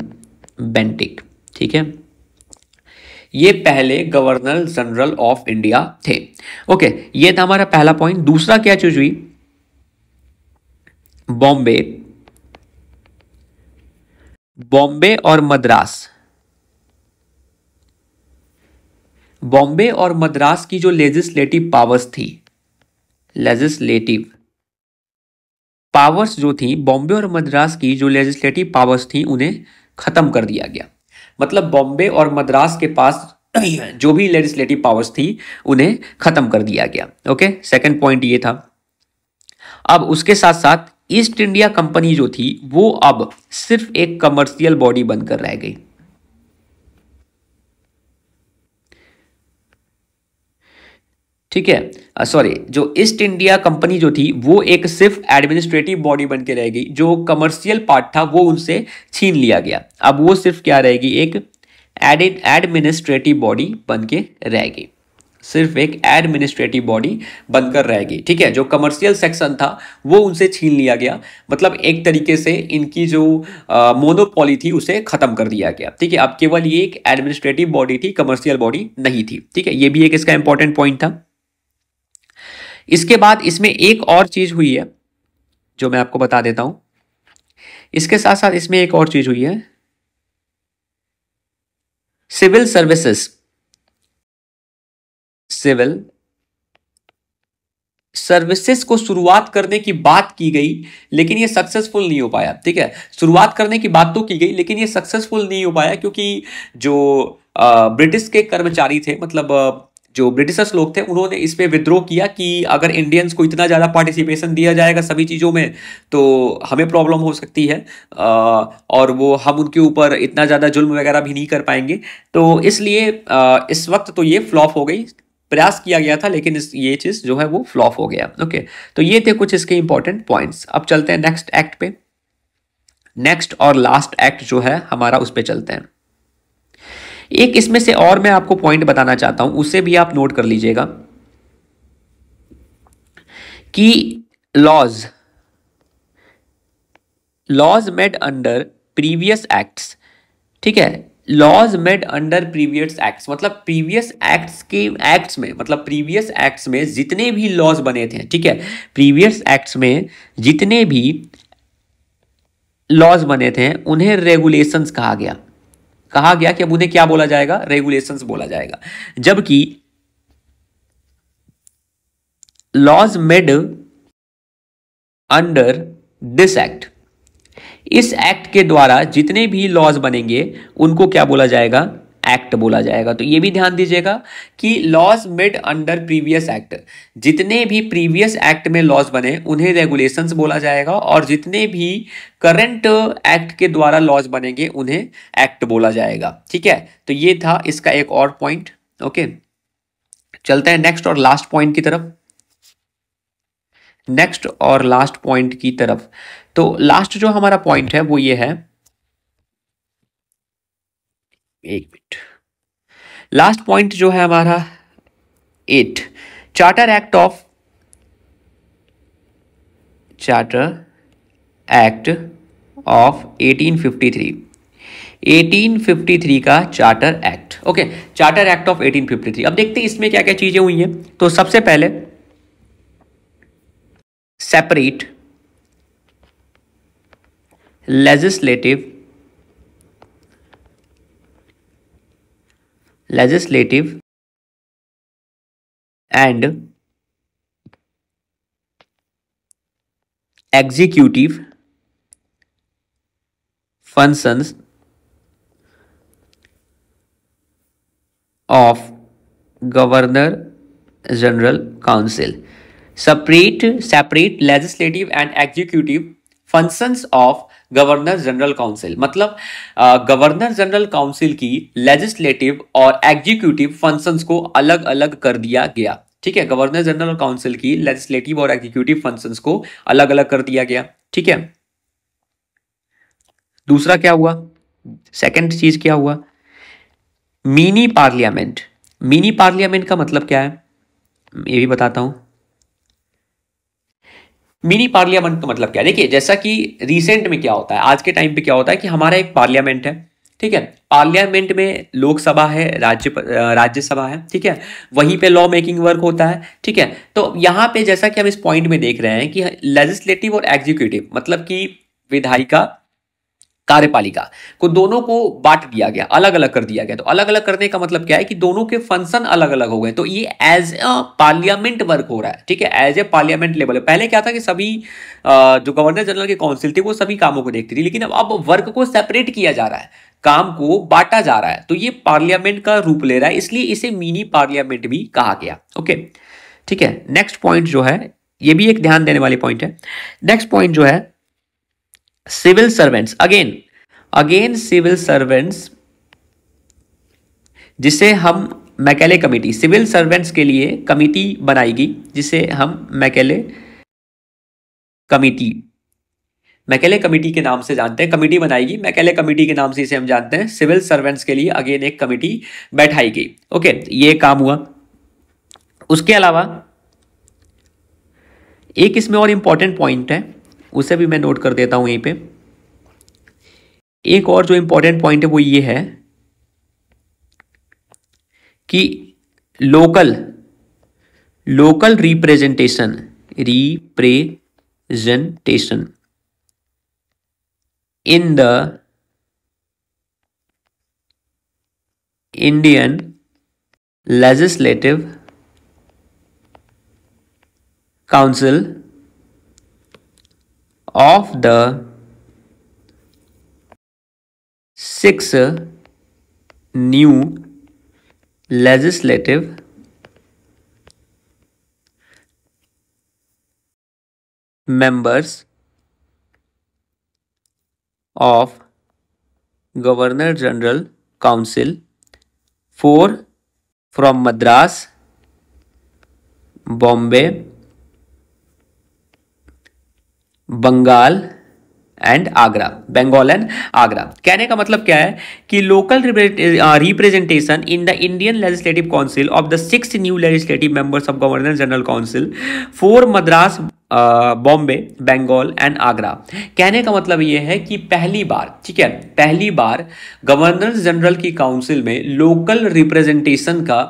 Bentinck ठीक है ये पहले गवर्नर जनरल ऑफ इंडिया थे ओके ये था हमारा पहला पॉइंट दूसरा क्या चीज हुई बॉम्बे बॉम्बे और मद्रास बॉम्बे और मद्रास की जो लेजिस्लेटिव पावर्स थी लेजिस्लेटिव पावर्स जो थी बॉम्बे और मद्रास की जो लेजिस्लेटिव पावर्स थी उन्हें ख़त्म कर दिया गया मतलब बॉम्बे और मद्रास के पास जो भी लेजिस्लेटिव पावर्स थी उन्हें ख़त्म कर दिया गया ओके सेकंड पॉइंट ये था अब उसके साथ साथ ईस्ट इंडिया कंपनी जो थी वो अब सिर्फ एक कमर्शियल बॉडी बनकर रह गई ठीक है सॉरी जो ईस्ट इंडिया कंपनी जो थी वो एक सिर्फ एडमिनिस्ट्रेटिव बॉडी बन के रहेगी जो कमर्शियल पार्ट था वो उनसे छीन लिया गया अब वो सिर्फ क्या रहेगी एक एडमिनिस्ट्रेटिव बॉडी बन के रहेगी सिर्फ एक एडमिनिस्ट्रेटिव बॉडी बनकर रहेगी ठीक है जो कमर्शियल सेक्शन था वो उनसे छीन लिया गया मतलब एक तरीके से इनकी जो मोनोपॉली थी उसे ख़त्म कर दिया गया ठीक है अब केवल ये एक एडमिनिस्ट्रेटिव बॉडी थी कमर्शियल बॉडी नहीं थी ठीक है ये भी एक इसका इंपॉर्टेंट पॉइंट था इसके बाद इसमें एक और चीज़ हुई है जो मैं आपको बता देता हूं इसके साथ साथ इसमें एक और चीज़ हुई है सिविल सर्विसेज सिविल सर्विसेज को शुरुआत करने की बात की गई लेकिन ये सक्सेसफुल नहीं हो पाया ठीक है शुरुआत करने की बात तो की गई लेकिन ये सक्सेसफुल नहीं हो पाया क्योंकि जो ब्रिटिश के कर्मचारी थे मतलब जो ब्रिटिशर्स लोग थे उन्होंने इस पर विद्रोह किया कि अगर इंडियंस को इतना ज़्यादा पार्टिसिपेशन दिया जाएगा सभी चीज़ों में तो हमें प्रॉब्लम हो सकती है और वो हम उनके ऊपर इतना ज़्यादा जुल्म वगैरह भी नहीं कर पाएंगे तो इसलिए इस वक्त तो ये फ्लॉप हो गई प्रयास किया गया था लेकिन इस ये चीज़ जो है वो फ्लॉप हो गया ओके तो ये थे कुछ इसके इंपॉर्टेंट पॉइंट्स अब चलते हैं नेक्स्ट एक्ट पे नेक्स्ट और लास्ट एक्ट जो है हमारा उस पर चलते हैं एक इसमें से और मैं आपको पॉइंट बताना चाहता हूं उसे भी आप नोट कर लीजिएगा कि laws laws made under previous acts ठीक है laws made under previous acts मतलब प्रीवियस एक्ट्स के एक्ट में मतलब प्रीवियस एक्ट्स में जितने भी लॉज बने थे ठीक है प्रीवियस एक्ट्स में जितने भी लॉज बने थे उन्हें रेगुलेशन कहा गया कहा गया कि अब उन्हें क्या बोला जाएगा रेगुलेशंस बोला जाएगा जबकि laws made under this act इस एक्ट के द्वारा जितने भी लॉज बनेंगे उनको क्या बोला जाएगा एक्ट बोला जाएगा तो ये भी ध्यान दीजिएगा कि laws made under previous act जितने भी प्रीवियस एक्ट में लॉज बने उन्हें रेगुलेशंस बोला जाएगा और जितने भी करंट एक्ट के द्वारा लॉज बनेंगे उन्हें एक्ट बोला जाएगा ठीक है तो ये था इसका एक और पॉइंट ओके चलते हैं नेक्स्ट और लास्ट पॉइंट की तरफ नेक्स्ट और लास्ट पॉइंट की तरफ तो लास्ट जो हमारा पॉइंट है वो ये है एक मिनट लास्ट पॉइंट जो है हमारा eight charter act of charter act of 1853 1853 का charter act okay charter act of 1853 अब देखते हैं इसमें क्या क्या चीजें हुई हैं तो सबसे पहले separate legislative legislative and executive functions of governor general council separate separate legislative and executive functions of governor general council मतलब गवर्नर जनरल काउंसिल की लेजिस्लेटिव और एग्जीक्यूटिव फंक्शंस को अलग अलग कर दिया गया ठीक है गवर्नर जनरल काउंसिल की लेजिस्लेटिव और एग्जीक्यूटिव फंक्शंस को अलग अलग कर दिया गया ठीक है दूसरा क्या हुआ सेकेंड चीज क्या हुआ मिनी पार्लियामेंट मिनी पार्लियामेंट का मतलब क्या है ये भी बताता हूं मिनी पार्लियामेंट का मतलब क्या देखिए जैसा कि रिसेंट में क्या होता है आज के टाइम पे क्या होता है कि हमारा एक पार्लियामेंट है ठीक है पार्लियामेंट में लोकसभा है राज्य राज्यसभा है ठीक है वहीं पे लॉ मेकिंग वर्क होता है ठीक है तो यहाँ पे जैसा कि हम इस पॉइंट में देख रहे हैं कि लेजिस्लेटिव और एग्जीक्यूटिव मतलब कि विधायिका कार्यपालिका को दोनों को बांट दिया गया अलग अलग कर दिया गया तो अलग अलग करने का मतलब क्या है कि दोनों के फंक्शन अलग अलग हो गए तो ये एज अ पार्लियामेंट वर्क हो रहा है ठीक है एज ए पार्लियामेंट लेवल पहले क्या था कि सभी जो गवर्नर जनरल की काउंसिल थी वो सभी कामों को देखती थी लेकिन अब अब वर्क को सेपरेट किया जा रहा है काम को बांटा जा रहा है तो ये पार्लियामेंट का रूप ले रहा है इसलिए इसे मिनी पार्लियामेंट भी कहा गया ओके ठीक है नेक्स्ट पॉइंट जो है ये भी एक ध्यान देने वाली पॉइंट है नेक्स्ट पॉइंट जो है civil servants again again civil servants जिसे हम मैकेले कमेटी सिविल सर्वेंट्स के लिए कमेटी बनाएगी जिसे हम मैकेले कमेटी मैकेले कमेटी के नाम से जानते हैं कमेटी बनाएगी मैकेले कमेटी के नाम से इसे हम जानते हैं सिविल सर्वेंट्स के लिए अगेन एक कमेटी बैठाई गई ओके ये काम हुआ उसके अलावा एक इसमें और इंपॉर्टेंट पॉइंट है उसे भी मैं नोट कर देता हूँ यहीं पे एक और जो इम्पोर्टेंट पॉइंट है वो ये है कि local local representation representation in the Indian legislative council of the six new legislative members of Governor General Council, four from Madras, Bombay, Bengal and Agra Bengal and Agra कहने का मतलब क्या है कि local representation in the Indian legislative council of the six new legislative members of governor general council four Madras Bombay Bengal and Agra कहने का मतलब यह है कि पहली बार ठीक है पहली बार गवर्नर जनरल की काउंसिल में लोकल रिप्रेजेंटेशन का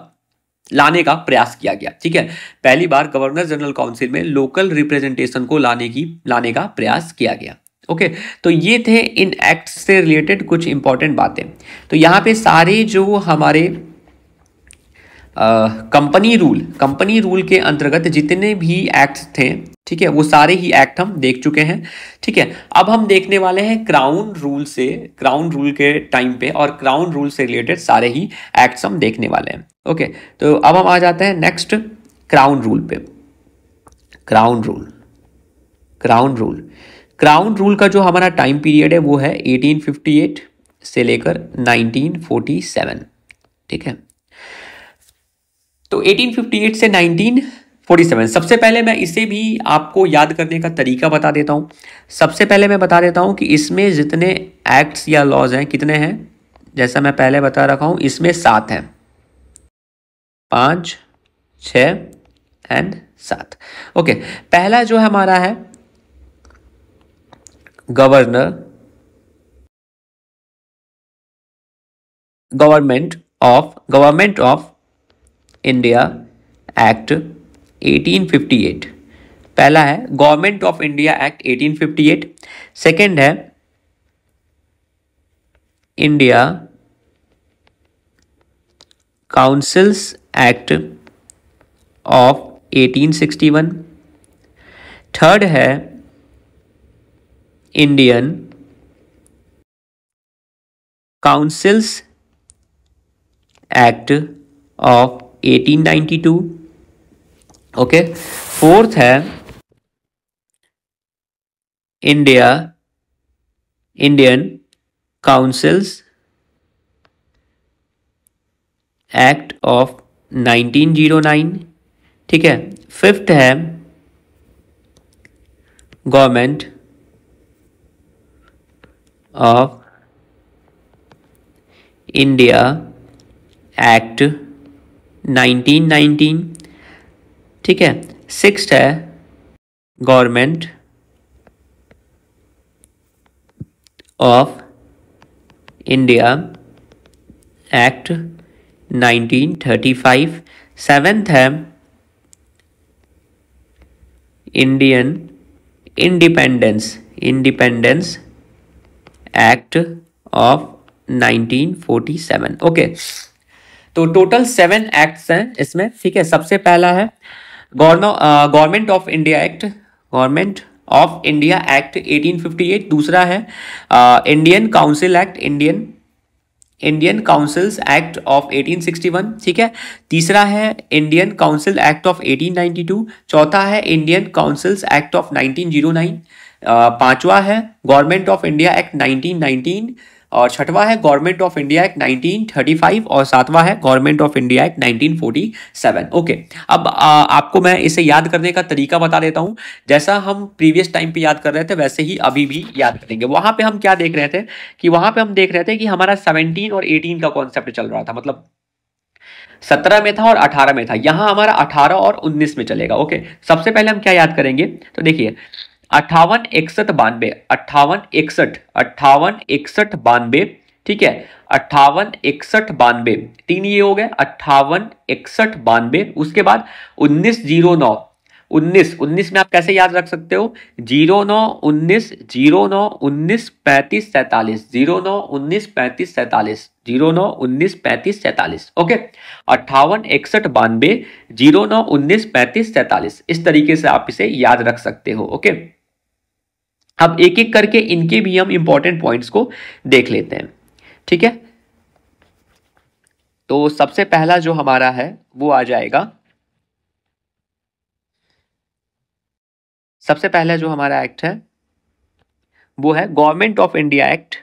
लाने का प्रयास किया गया ठीक है पहली बार गवर्नर जनरल काउंसिल में लोकल रिप्रेजेंटेशन को लाने की लाने का प्रयास किया गया ओके तो ये थे इन एक्ट से रिलेटेड कुछ इंपॉर्टेंट बातें तो यहाँ पे सारे जो हमारे कंपनी रूल कंपनी रूल के अंतर्गत जितने भी एक्ट थे ठीक है वो सारे ही एक्ट हम देख चुके हैं ठीक है अब हम देखने वाले हैं क्राउन रूल से क्राउन रूल के टाइम पे और क्राउन रूल से रिलेटेड सारे ही एक्ट्स हम देखने वाले हैं ओके तो अब हम आ जाते हैं नेक्स्ट क्राउन रूल पे crown rule crown rule crown rule का जो हमारा टाइम पीरियड है वो है 1858 से लेकर 1947 ठीक है तो 1858 से 1947 सबसे पहले मैं इसे भी आपको याद करने का तरीका बता देता हूँ सबसे पहले मैं बता देता हूँ कि इसमें जितने एक्ट्स या लॉज हैं कितने हैं जैसा मैं पहले बता रखा हूँ इसमें सात हैं पाँच छ एंड सात ओके पहला जो हमारा है governor government of government of India act 1858 पहला है government of India act 1858 second है India councils act of 1861 third है Indian councils act of 1892 okay fourth है India Indian councils act of 1909 ठीक है फिफ्थ है government of India act nineteen nineteen ठीक है सिक्स्थ है government of India act 1935 seventh है Indian independence independence act of 1947 okay तो टोटल सेवन एक्ट्स हैं इसमें ठीक है सबसे पहला है government of India act government of India act 1858 दूसरा है Indian council act Indian Indian councils act of 1861 ठीक है तीसरा है इंडियन काउंसिल एक्ट ऑफ 1892 चौथा है इंडियन काउंसिल्स एक्ट ऑफ 1909 पांचवा है गवर्नमेंट ऑफ इंडिया एक्ट 1919 और छठवा है गवर्नमेंट ऑफ इंडिया एक्ट 1935 और सातवा है government of India act 1947 okay अब आ, आपको मैं इसे याद करने का तरीका बता देता हूं जैसा हम प्रीवियस टाइम पे याद कर रहे थे वैसे ही अभी भी याद करेंगे वहां पे हम क्या देख रहे थे कि वहां पे हम देख रहे थे कि हमारा सेवनटीन और एटीन का कॉन्सेप्ट चल रहा था मतलब सत्रह में था और अठारह में था यहां हमारा अठारह और उन्नीस में चलेगा ओके सबसे पहले हम क्या याद करेंगे तो देखिए अट्ठावन इकसठ बानवे अट्ठावन इकसठ अट्ठावन इकसठ बानवे ठीक है अट्ठावन इकसठ बानवे तीन ये हो गए अट्ठावन इकसठ बानवे उसके बाद उन्नीस जीरो नौ उन्नीस उन्नीस में आप कैसे याद रख सकते हो जीरो नौ उन्नीस जीरो नौ उन्नीस पैंतीस सैतालीस जीरो नौ उन्नीस पैंतीस सैतालीस जीरो नौ उन्नीस पैंतीस सैतालीस ओके अट्ठावन इकसठ बानवे जीरो नौ उन्नीस पैंतीस सैतालीस इस तरीके से आप इसे याद रख सकते हो ओके okay? अब एक एक करके इनके भी हम इंपॉर्टेंट पॉइंट्स को देख लेते हैं ठीक है तो सबसे पहला जो हमारा है वो आ जाएगा सबसे पहला जो हमारा एक्ट है वो है government of India act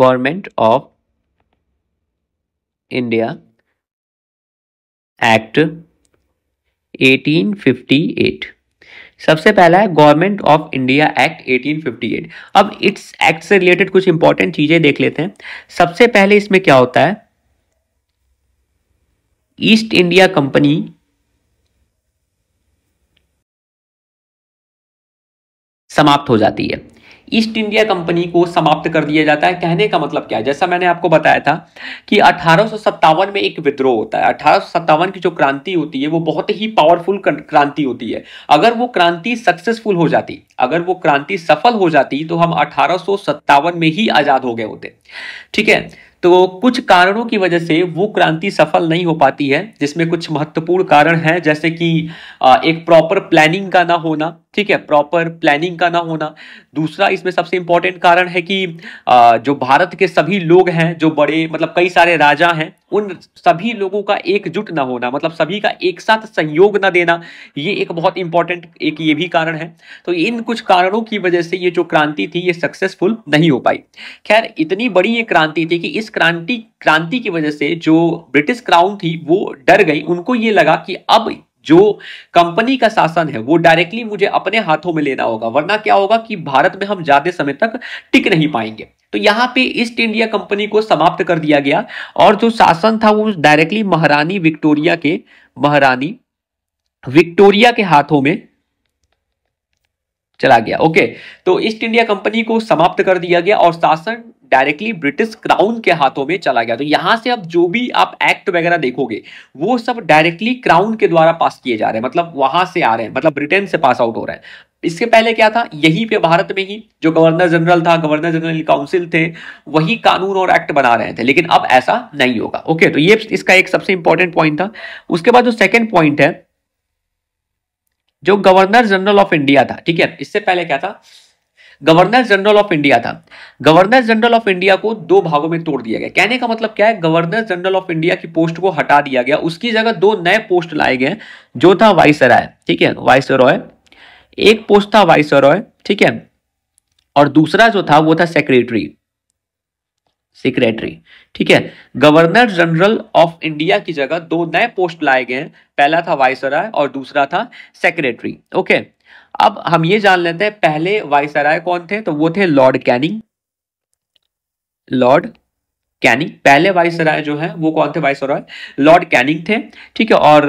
government of India act 1858 सबसे पहला है गवर्नमेंट ऑफ इंडिया एक्ट 1858 अब इट्स एक्ट से रिलेटेड कुछ इंपॉर्टेंट चीजें देख लेते हैं सबसे पहले इसमें क्या होता है ईस्ट इंडिया कंपनी समाप्त हो जाती है ईस्ट इंडिया कंपनी को समाप्त कर दिया जाता है कहने का मतलब क्या है जैसा मैंने आपको बताया था कि अठारह में एक विद्रोह होता है अठारह की जो क्रांति होती है वो बहुत ही पावरफुल क्रांति होती है अगर वो क्रांति सक्सेसफुल हो जाती अगर वो क्रांति सफल हो जाती तो हम अठारह में ही आज़ाद हो गए होते ठीक है तो कुछ कारणों की वजह से वो क्रांति सफल नहीं हो पाती है जिसमें कुछ महत्वपूर्ण कारण हैं जैसे कि एक प्रॉपर प्लानिंग का ना होना ठीक है प्रॉपर प्लानिंग का ना होना दूसरा इसमें सबसे इंपॉर्टेंट कारण है कि जो भारत के सभी लोग हैं जो बड़े मतलब कई सारे राजा हैं उन सभी लोगों का एकजुट ना होना मतलब सभी का एक साथ सहयोग ना देना ये एक बहुत इंपॉर्टेंट एक ये भी कारण है तो इन कुछ कारणों की वजह से ये जो क्रांति थी ये सक्सेसफुल नहीं हो पाई खैर इतनी बड़ी ये क्रांति थी कि इस क्रांति क्रांति की वजह से जो ब्रिटिश क्राउन थी वो डर गई उनको ये लगा कि अब जो कंपनी का शासन है वो डायरेक्टली मुझे अपने हाथों में लेना होगा वरना क्या होगा कि भारत में हम ज्यादा समय तक टिक नहीं पाएंगे तो यहाँ पे ईस्ट इंडिया कंपनी को समाप्त कर दिया गया और जो शासन था वो डायरेक्टली महारानी विक्टोरिया के महारानी विक्टोरिया के हाथों में चला गया ओके तो ईस्ट इंडिया कंपनी को समाप्त कर दिया गया और शासन डायरेक्टली ब्रिटिश क्राउन के हाथों में चला गया तो यहां से अब जो भी आप एक्ट वगैरह देखोगे वो सब डायरेक्टली क्राउन के द्वारा पास किए जा रहे हैं मतलब वहां से आ रहे हैं मतलब ब्रिटेन से पास आउट हो रहे हैं इसके पहले क्या था यही पे भारत में ही जो गवर्नर जनरल था गवर्नर जनरल काउंसिल थे वही कानून और एक्ट बना रहे थे लेकिन अब ऐसा नहीं होगा ओके तो ये इसका एक सबसे इंपॉर्टेंट पॉइंट था उसके बाद जो सेकेंड पॉइंट है जो गवर्नर जनरल ऑफ इंडिया था ठीक है इससे पहले क्या था गवर्नर जनरल ऑफ इंडिया था गवर्नर जनरल ऑफ इंडिया को दो भागों में तोड़ दिया गया कहने का मतलब क्या है गवर्नर जनरल ऑफ इंडिया की पोस्ट को हटा दिया गया उसकी जगह दो नए पोस्ट लाए गए जो था राय ठीक है रॉय एक पोस्ट था वाइसरॉय ठीक है और दूसरा जो था वो था सेक्रेटरी सेक्रेटरी ठीक है गवर्नर जनरल ऑफ इंडिया की जगह दो नए पोस्ट लाए गए पहला था वाइसराय और दूसरा था सेक्रेटरी ओके अब हम ये जान लेते हैं पहले वाइसराय कौन थे तो वो थे लॉर्ड कैनिंग लॉर्ड कैनिंग पहले वाइसराय जो है वो कौन थे वायसराय लॉर्ड कैनिंग थे ठीक है और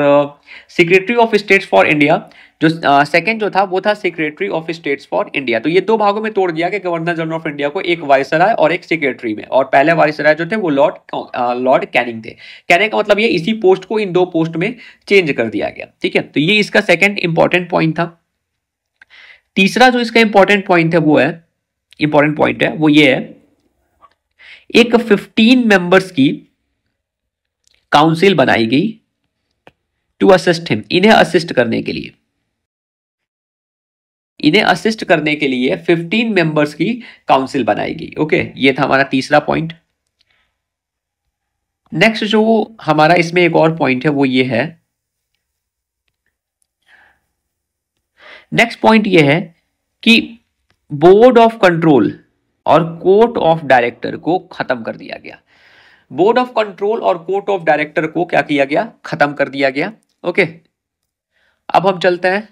secretary of states for India जो सेकंड जो था वो था secretary of states for India तो ये दो भागों में तोड़ दिया कि गवर्नर जनरल ऑफ इंडिया को एक वायसराय और एक सेक्रेटरी में और पहले वायसराय जो थे वो लॉर्ड लॉर्ड कैनिंग थे कहने का मतलब ये इसी पोस्ट को इन दो पोस्ट में चेंज कर दिया गया ठीक है तो ये इसका सेकेंड इंपॉर्टेंट पॉइंट था तीसरा जो इसका इंपॉर्टेंट पॉइंट है वो है इंपॉर्टेंट पॉइंट है वो ये है एक 15 मेंबर्स की काउंसिल बनाई गई टू असिस्ट हिम इन्हें असिस्ट करने के लिए इन्हें असिस्ट करने के लिए 15 मेंबर्स की काउंसिल बनाई गई ओके ये था हमारा तीसरा पॉइंट नेक्स्ट जो हमारा इसमें एक और पॉइंट है वो ये है नेक्स्ट पॉइंट ये है कि बोर्ड ऑफ कंट्रोल और कोर्ट ऑफ डायरेक्टर को खत्म कर दिया गया बोर्ड ऑफ कंट्रोल और कोर्ट ऑफ डायरेक्टर को क्या किया गया खत्म कर दिया गया ओके अब हम चलते हैं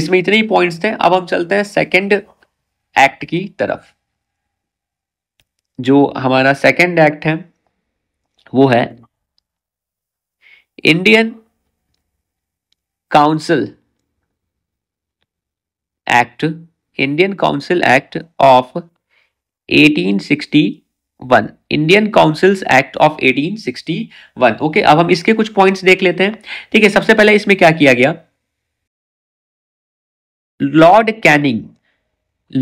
इसमें इतने ही पॉइंट्स थे अब हम चलते हैं सेकंड एक्ट की तरफ जो हमारा सेकंड एक्ट है वो है Indian council act Indian council act of 1861 Indian councils act of 1861 okay अब हम इसके कुछ पॉइंट्स देख लेते हैं ठीक है सबसे पहले इसमें क्या किया गया लॉर्ड कैनिंग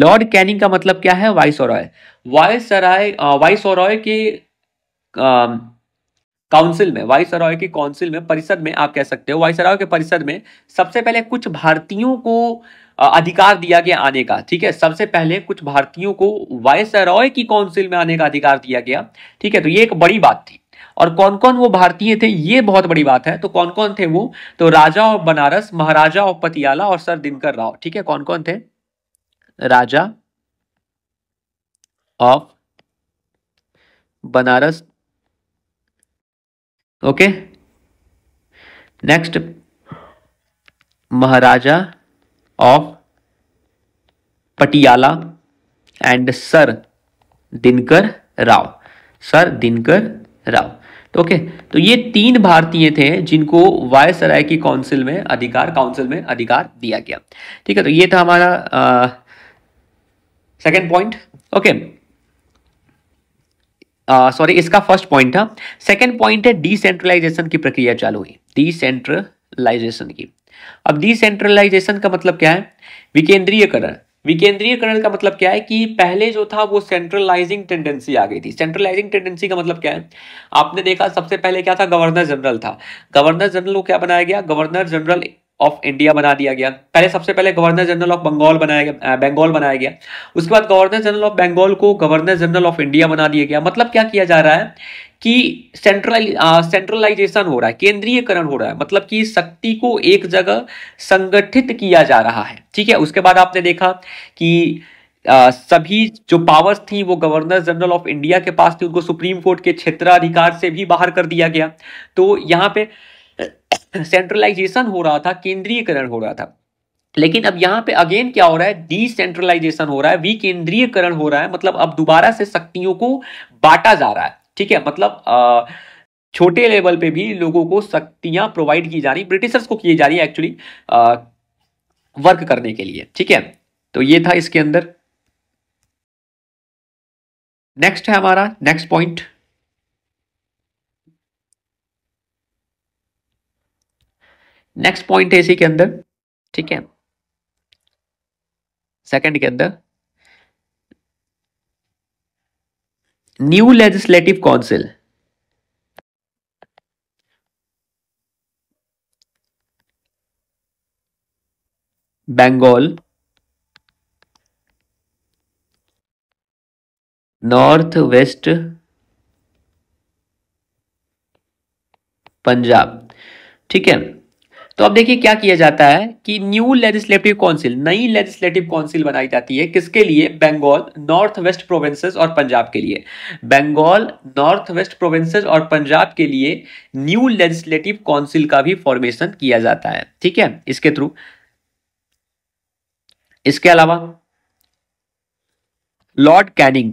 लॉर्ड कैनिंग का मतलब क्या है viceroy viceroy viceroy के काउंसिल um, में वाइस रॉय के काउंसिल में परिषद में आप कह सकते हो वाइस रॉय के परिषद में सबसे पहले कुछ भारतीयों को अधिकार दिया गया आने का ठीक है सबसे पहले कुछ भारतीयों को वाइस रॉय की काउंसिल में आने का अधिकार दिया गया ठीक है तो ये एक बड़ी बात थी और कौन कौन वो भारतीय थे ये बहुत बड़ी बात है तो कौन कौन थे वो तो राजा ऑफ बनारस महाराजा ऑफ पतियाला और सर दिनकर राव ठीक है कौन कौन थे Raja of Banaras okay next Maharaja of Patiala and sir Dinkar Rao sir Dinkar Rao तो ओके तो ये तीन भारतीय थे जिनको वायसराय की काउंसिल में अधिकार काउंसिल में अधिकार दिया गया ठीक है तो ये था हमारा सेकंड पॉइंट ओके सॉरी इसका फर्स्ट पॉइंट था सेकंड पॉइंट है डिसेंट्रलाइजेशन की प्रक्रिया चालू हुई डिसेंट्रलाइजेशन की अब डिसेंट्रलाइजेशन का मतलब क्या है विकेंद्रीयकरण विकेंद्रीयकरण का मतलब क्या है कि पहले जो था वो सेंट्रलाइजिंग टेंडेंसी आ गई थी सेंट्रलाइजिंग टेंडेंसी का मतलब क्या है आपने देखा सबसे पहले क्या था गवर्नर जनरल था गवर्नर जनरल को क्या बनाया गया गवर्नर जनरल ऑफ इंडिया बना दिया गया पहले सबसे पहले गवर्नर जनरल ऑफ बंगाल बनाया गया बंगाल बनाया गया उसके बाद गवर्नर जनरल ऑफ बंगाल को गवर्नर जनरल ऑफ इंडिया बना दिया गया मतलब क्या किया जा रहा है कि सेंट्रलाइज सेंट्रलाइजेशन हो रहा है केंद्रीयकरण हो रहा है मतलब कि शक्ति को एक जगह संगठित किया जा रहा है ठीक है उसके बाद आपने देखा कि आ, सभी जो पावर्स थी वो गवर्नर जनरल ऑफ इंडिया के पास थी उनको सुप्रीम कोर्ट के क्षेत्राधिकार से भी बाहर कर दिया गया तो यहाँ पे सेंट्रलाइजेशन हो रहा था केंद्रीयकरण हो रहा था लेकिन अब यहाँ पे अगेन क्या हो रहा है डिसेंट्रलाइजेशन हो रहा है विकेंद्रीयकरण हो रहा है मतलब अब दोबारा से शक्तियों को बांटा जा रहा है ठीक है मतलब आ, छोटे लेवल पे भी लोगों को शक्तियां प्रोवाइड की जा रही ब्रिटिशर्स को की जा रही है एक्चुअली वर्क करने के लिए ठीक है तो ये था इसके अंदर नेक्स्ट है हमारा नेक्स्ट पॉइंट नेक्स्ट पॉइंट है इसी के अंदर ठीक है सेकंड के अंदर new legislative council Bengal north west Punjab ठीक है तो अब देखिए क्या किया जाता है कि न्यू लेजिस्लेटिव काउंसिल नई लेजिस्लेटिव काउंसिल बनाई जाती है किसके लिए बंगाल नॉर्थ वेस्ट प्रोविंसेस और पंजाब के लिए बंगाल नॉर्थ वेस्ट प्रोविंसेस और पंजाब के लिए न्यू लेजिस्लेटिव काउंसिल का भी फॉर्मेशन किया जाता है ठीक है इसके थ्रू इसके अलावा लॉर्ड कैनिंग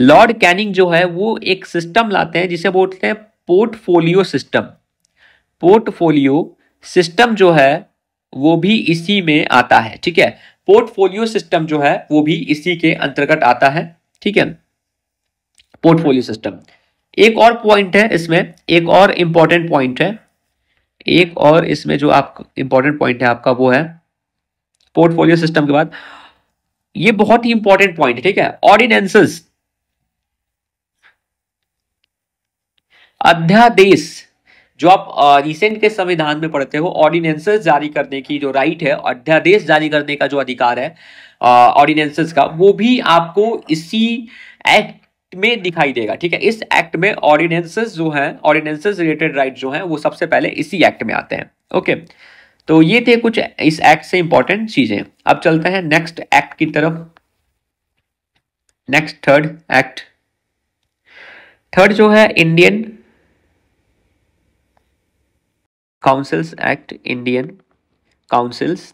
लॉर्ड कैनिंग जो है वो एक सिस्टम लाते हैं जिसे बोलते हैं पोर्टफोलियो सिस्टम पोर्टफोलियो सिस्टम जो है वो भी इसी में आता है ठीक है पोर्टफोलियो सिस्टम जो है वो भी इसी के अंतर्गत आता है ठीक है पोर्टफोलियो सिस्टम एक और पॉइंट है इसमें एक और इंपॉर्टेंट पॉइंट है एक और इसमें जो आप इंपॉर्टेंट पॉइंट है आपका वो है पोर्टफोलियो सिस्टम के बाद ये बहुत ही इंपॉर्टेंट पॉइंट है ठीक है ऑर्डिनेंसेस अध्यादेश जो आप रिसेंट के संविधान में पढ़ते हो ऑर्डिनेंसेस जारी करने की जो राइट है अध्यादेश जारी करने का जो अधिकार है ऑर्डिनेंसेस का वो भी आपको इसी एक्ट में दिखाई देगा ठीक है इस एक्ट में ऑर्डिनेंसेस जो है ऑर्डिनेंसेस रिलेटेड राइट जो है वो सबसे पहले इसी एक्ट में आते हैं ओके तो ये थे कुछ इस एक्ट से इंपॉर्टेंट चीजें अब चलते हैं नेक्स्ट एक्ट की तरफ नेक्स्ट थर्ड एक्ट थर्ड जो है Indian councils act Indian councils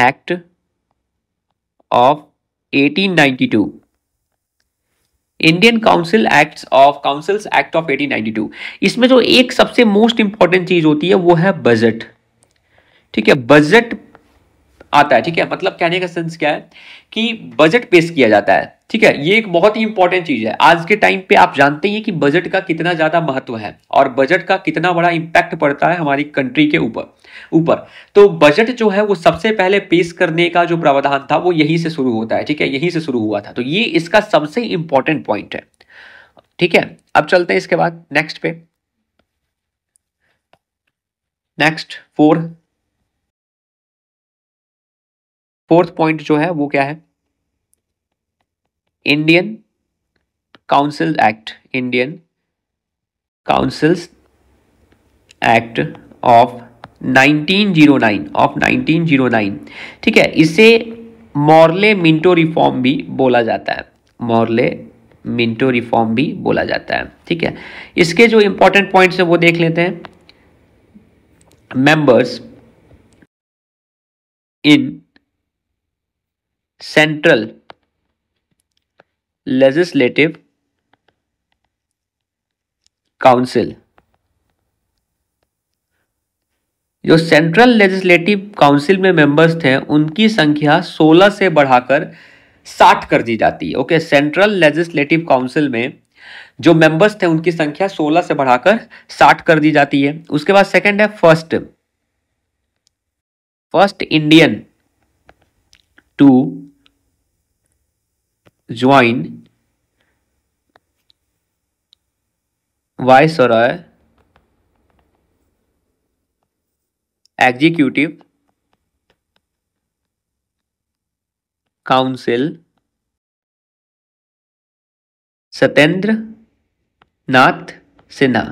act of 1892 Indian council act of councils act of 1892 इसमें जो एक सबसे मोस्ट इंपॉर्टेंट चीज होती है वो है बजट ठीक है बजट आता है ठीक है मतलब कहने का सेंस क्या है कि बजट पेश किया जाता है ठीक है ये एक बहुत ही इंपॉर्टेंट चीज है आज के टाइम पे आप जानते ही हैं कि बजट का कितना ज्यादा महत्व है और बजट का कितना बड़ा इंपैक्ट पड़ता है हमारी कंट्री के ऊपर ऊपर तो बजट जो है वो सबसे पहले पेश करने का जो प्रावधान था वो यहीं से शुरू होता है ठीक है यहीं से शुरू हुआ था तो ये इसका सबसे इंपॉर्टेंट पॉइंट है ठीक है अब चलते हैं इसके बाद नेक्स्ट पे नेक्स्ट फोर फोर्थ पॉइंट जो है वो क्या है Indian council act Indian councils act of 1909 of 1909 ठीक है इसे मॉर्ले मिंटो रिफॉर्म भी बोला जाता है मॉर्ले मिंटो रिफॉर्म भी बोला जाता है ठीक है इसके जो इंपॉर्टेंट पॉइंट्स है वो देख लेते हैं members in central legislative council जो सेंट्रल लेजिस्लेटिव काउंसिल में मेंबर्स थे उनकी संख्या 16 से बढ़ाकर 60 कर दी जाती है ओके सेंट्रल लेजिस्लेटिव काउंसिल में जो मेंबर्स थे उनकी संख्या 16 से बढ़ाकर 60 कर दी जाती है उसके बाद सेकंड है first first Indian to join viceroy executive council Satyendra Nath Sinha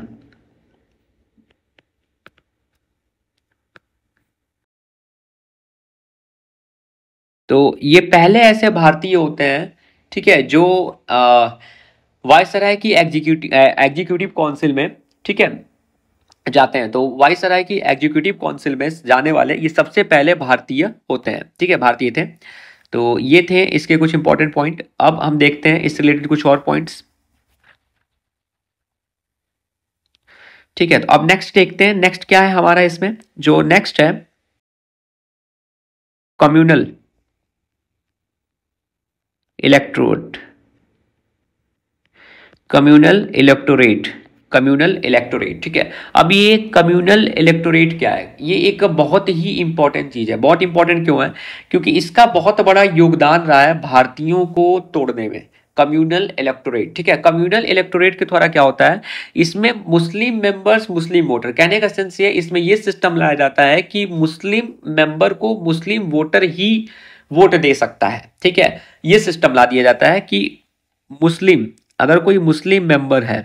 तो ये पहले ऐसे भारतीय होते हैं ठीक है जो सराय की एग्जीक्यूटिव एग्जीक्यूटिव काउंसिल में ठीक है जाते हैं तो सराय की एग्जीक्यूटिव काउंसिल में जाने वाले ये सबसे पहले भारतीय होते हैं ठीक है भारतीय थे तो ये थे इसके कुछ इंपॉर्टेंट पॉइंट अब हम देखते हैं इससे रिलेटेड कुछ और पॉइंट्स ठीक है तो अब नेक्स्ट देखते हैं नेक्स्ट क्या है हमारा इसमें जो नेक्स्ट है communal electorate communal electorate communal electorate ठीक है अब ये कम्युनल इलेक्टोरेट क्या है ये एक बहुत ही इंपॉर्टेंट चीज़ है बहुत इंपॉर्टेंट क्यों है क्योंकि इसका बहुत बड़ा योगदान रहा है भारतीयों को तोड़ने में कम्युनल इलेक्टोरेट ठीक है कम्युनल इलेक्टोरेट के द्वारा क्या होता है इसमें मुस्लिम मेंबर्स मुस्लिम वोटर कहने का सेंस ये इसमें ये सिस्टम लाया जाता है कि मुस्लिम मेंबर को मुस्लिम वोटर ही वोट दे सकता है ठीक है ये सिस्टम ला दिया जाता है कि मुस्लिम अगर कोई मुस्लिम मेंबर है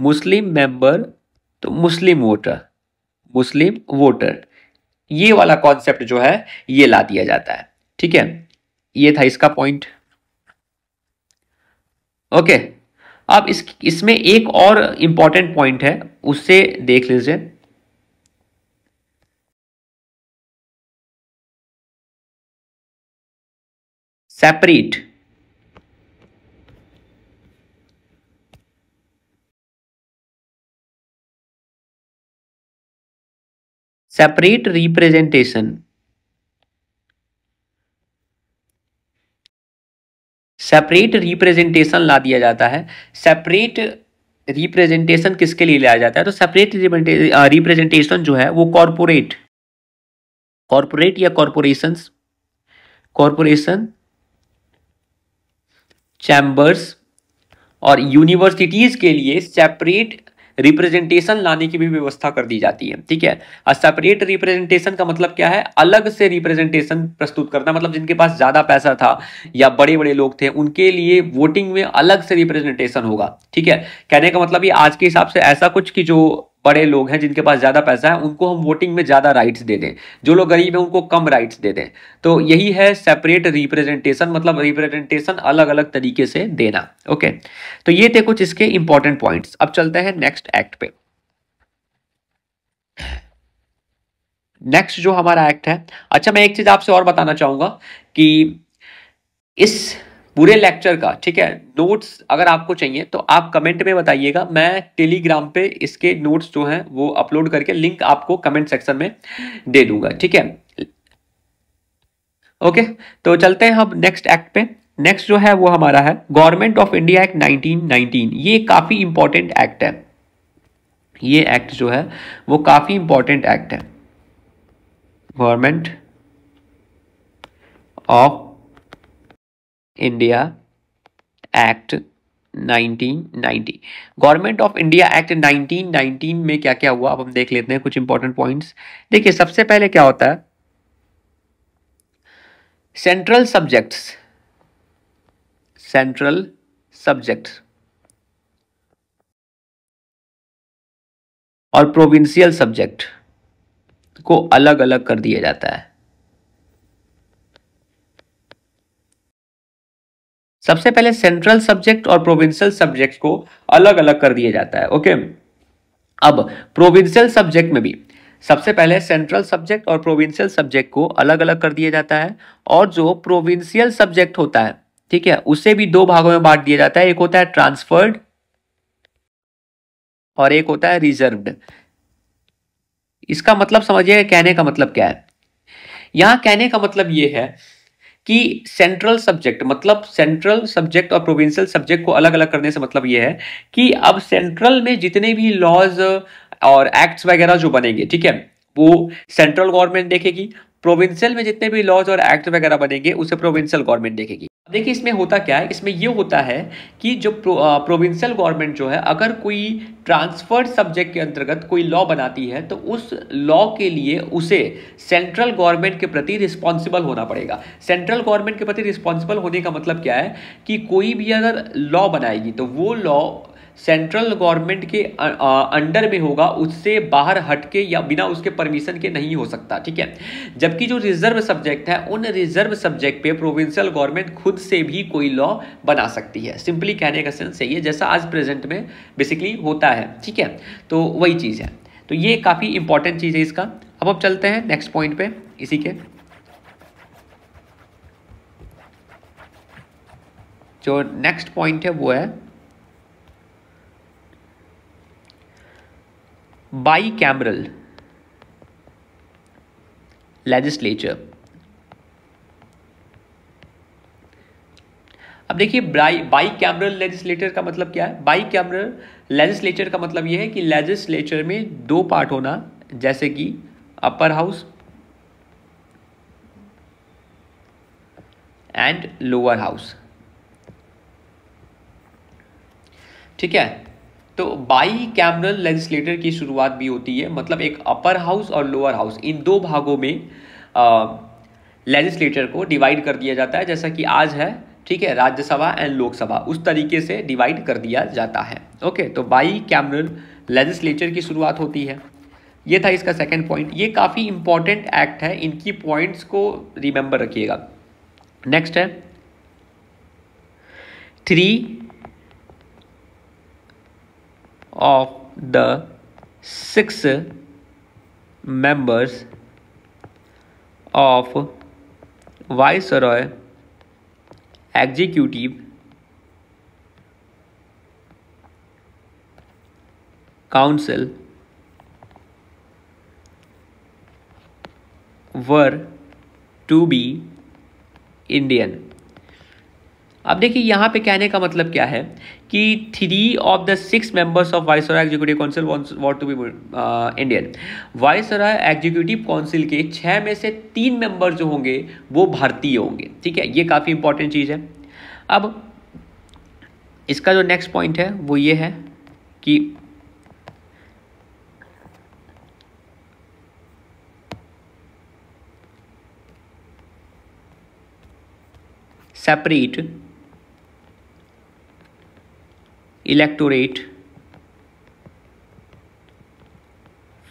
मुस्लिम मेंबर तो मुस्लिम वोटर मुस्लिम वोटर ये वाला कॉन्सेप्ट जो है ये ला दिया जाता है ठीक है ये था इसका पॉइंट ओके अब इस इसमें एक और इंपॉर्टेंट पॉइंट है उससे देख लीजिए separate separate representation separate representation ला दिया जाता है सेपरेट रिप्रेजेंटेशन किसके लिए लाया जाता है तो सेपरेट रिप्रेजेंटेशन जो है वो कॉरपोरेट कॉरपोरेट या कॉरपोरेशन कॉरपोरेशन चैम्बर्स और यूनिवर्सिटीज़ के लिए सेपरेट रिप्रेजेंटेशन लाने की भी व्यवस्था कर दी जाती है ठीक है और सेपरेट रिप्रेजेंटेशन का मतलब क्या है अलग से रिप्रेजेंटेशन प्रस्तुत करना मतलब जिनके पास ज़्यादा पैसा था या बड़े बड़े लोग थे उनके लिए वोटिंग में अलग से रिप्रेजेंटेशन होगा ठीक है कहने का मतलब ये आज के हिसाब से ऐसा कुछ कि जो बड़े लोग हैं जिनके पास ज़्यादा पैसा है उनको हम वोटिंग में ज़्यादा राइट्स दे दें जो लोग गरीब हैं उनको कम राइट्स दे दें तो यही है सेपरेट रिप्रेजेंटेशन मतलब रिप्रेजेंटेशन अलग अलग तरीके से देना ओके तो ये थे कुछ इसके इंपॉर्टेंट पॉइंट्स अब चलते हैं नेक्स्ट एक्ट पे नेक्स्ट जो हमारा एक्ट है अच्छा मैं एक चीज़ आपसे और बताना चाहूंगा कि इस पूरे लेक्चर का ठीक है नोट्स अगर आपको चाहिए तो आप कमेंट में बताइएगा मैं टेलीग्राम पे इसके नोट्स जो हैं वो अपलोड करके लिंक आपको कमेंट सेक्शन में दे दूंगा ठीक है ओके तो चलते हैं हम नेक्स्ट एक्ट पे नेक्स्ट जो है वो हमारा है गवर्नमेंट ऑफ इंडिया एक्ट 1919 ये काफ़ी इंपॉर्टेंट एक्ट है ये एक्ट जो है वो काफ़ी इंपॉर्टेंट एक्ट है government of India act 1990 government of India act 1919 में क्या क्या हुआ अब हम देख लेते हैं कुछ इंपॉर्टेंट पॉइंट्स देखिए सबसे पहले क्या होता है सेंट्रल सब्जेक्ट्स सेंट्रल सब्जेक्ट्स और प्रोविंशियल सब्जेक्ट को अलग अलग कर दिया जाता है सबसे पहले सेंट्रल सब्जेक्ट और प्रोविंशियल सब्जेक्ट को अलग अलग कर दिया जाता है ओके अब प्रोविंशियल सब्जेक्ट में भी सबसे पहले सेंट्रल सब्जेक्ट और प्रोविंशियल सब्जेक्ट को अलग अलग कर दिया जाता है और जो प्रोविंशियल सब्जेक्ट होता है ठीक है उसे भी दो भागों में बांट दिया जाता है एक होता है ट्रांसफर्ड और एक होता है रिजर्व्ड इसका मतलब समझिए कहने का मतलब क्या है यहां कहने का मतलब यह है कि सेंट्रल सब्जेक्ट मतलब सेंट्रल सब्जेक्ट और प्रोविंशियल सब्जेक्ट को अलग अलग करने से मतलब यह है कि अब सेंट्रल में जितने भी लॉज और एक्ट्स वगैरह जो बनेंगे ठीक है वो सेंट्रल गवर्नमेंट देखेगी प्रोविंशियल में जितने भी लॉज और एक्ट वगैरह बनेंगे उसे प्रोविंशियल गवर्नमेंट देखेगी देखिए इसमें होता क्या है इसमें ये होता है कि जो प्रो, प्रोविंशियल गवर्नमेंट जो है अगर कोई ट्रांसफर्ड सब्जेक्ट के अंतर्गत कोई लॉ बनाती है तो उस लॉ के लिए उसे सेंट्रल गवर्नमेंट के प्रति रिस्पॉन्सिबल होना पड़ेगा सेंट्रल गवर्नमेंट के प्रति रिस्पॉन्सिबल होने का मतलब क्या है कि कोई भी अगर लॉ बनाएगी तो वो लॉ सेंट्रल गवर्नमेंट के अंडर में होगा उससे बाहर हटके या बिना उसके परमिशन के नहीं हो सकता ठीक है जबकि जो रिजर्व सब्जेक्ट है उन रिजर्व सब्जेक्ट पे प्रोविंशियल गवर्नमेंट खुद से भी कोई लॉ बना सकती है सिंपली कहने का सेंस यही है जैसा आज प्रेजेंट में बेसिकली होता है ठीक है तो वही चीज़ है तो ये काफ़ी इंपॉर्टेंट चीज़ है इसका अब अब चलते हैं नेक्स्ट पॉइंट पे इसी के जो नेक्स्ट पॉइंट है वो है bicameral लेजिस्लेचर अब देखिए बाई कैमरल लेजिस्लेटर का मतलब क्या है बाई कैमरल लेजिस्लेचर का मतलब यह है कि लेजिस्लेचर में दो पार्ट होना जैसे कि upper house and lower house ठीक है तो बाई कैमरल लेजिस्लेटर की शुरुआत भी होती है मतलब एक अपर हाउस और लोअर हाउस इन दो भागों में लेजिस्लेटर को डिवाइड कर दिया जाता है जैसा कि आज है ठीक है राज्यसभा एंड लोकसभा उस तरीके से डिवाइड कर दिया जाता है ओके तो बाई कैमरल लेजिस्लेचर की शुरुआत होती है ये था इसका सेकेंड पॉइंट ये काफ़ी इंपॉर्टेंट एक्ट है इनकी पॉइंट्स को रिमेंबर रखिएगा नेक्स्ट है three of the six members of Viceroy Executive Council were to be Indian अब देखिए यहाँ पे कहने का मतलब क्या है कि three of the six members of viceroy executive council want to be Indian viceroy executive council के छः में से तीन मेंबर जो होंगे वो भारतीय होंगे ठीक है ये काफ़ी इंपॉर्टेंट चीज़ है अब इसका जो नेक्स्ट पॉइंट है वो ये है कि separate electorate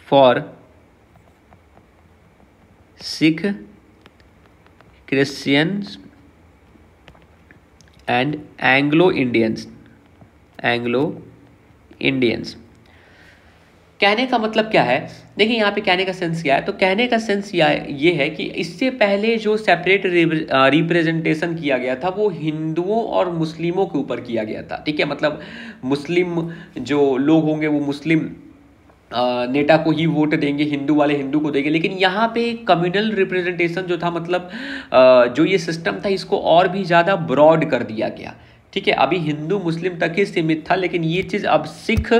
for Sikh Christians and Anglo Indians Anglo Indians कहने का मतलब क्या है देखिए यहाँ पे कहने का सेंस क्या है तो कहने का सेंस या ये है कि इससे पहले जो सेपरेट रिप्रेजेंटेशन किया गया था वो हिंदुओं और मुस्लिमों के ऊपर किया गया था ठीक है मतलब मुस्लिम जो लोग होंगे वो मुस्लिम नेता को ही वोट देंगे हिंदू वाले हिंदू को देंगे लेकिन यहाँ पे कम्युनल रिप्रेजेंटेशन जो था मतलब जो ये सिस्टम था इसको और भी ज़्यादा ब्रॉड कर दिया गया ठीक है अभी हिंदू मुस्लिम तक ही सीमित था लेकिन ये चीज़ अब सिख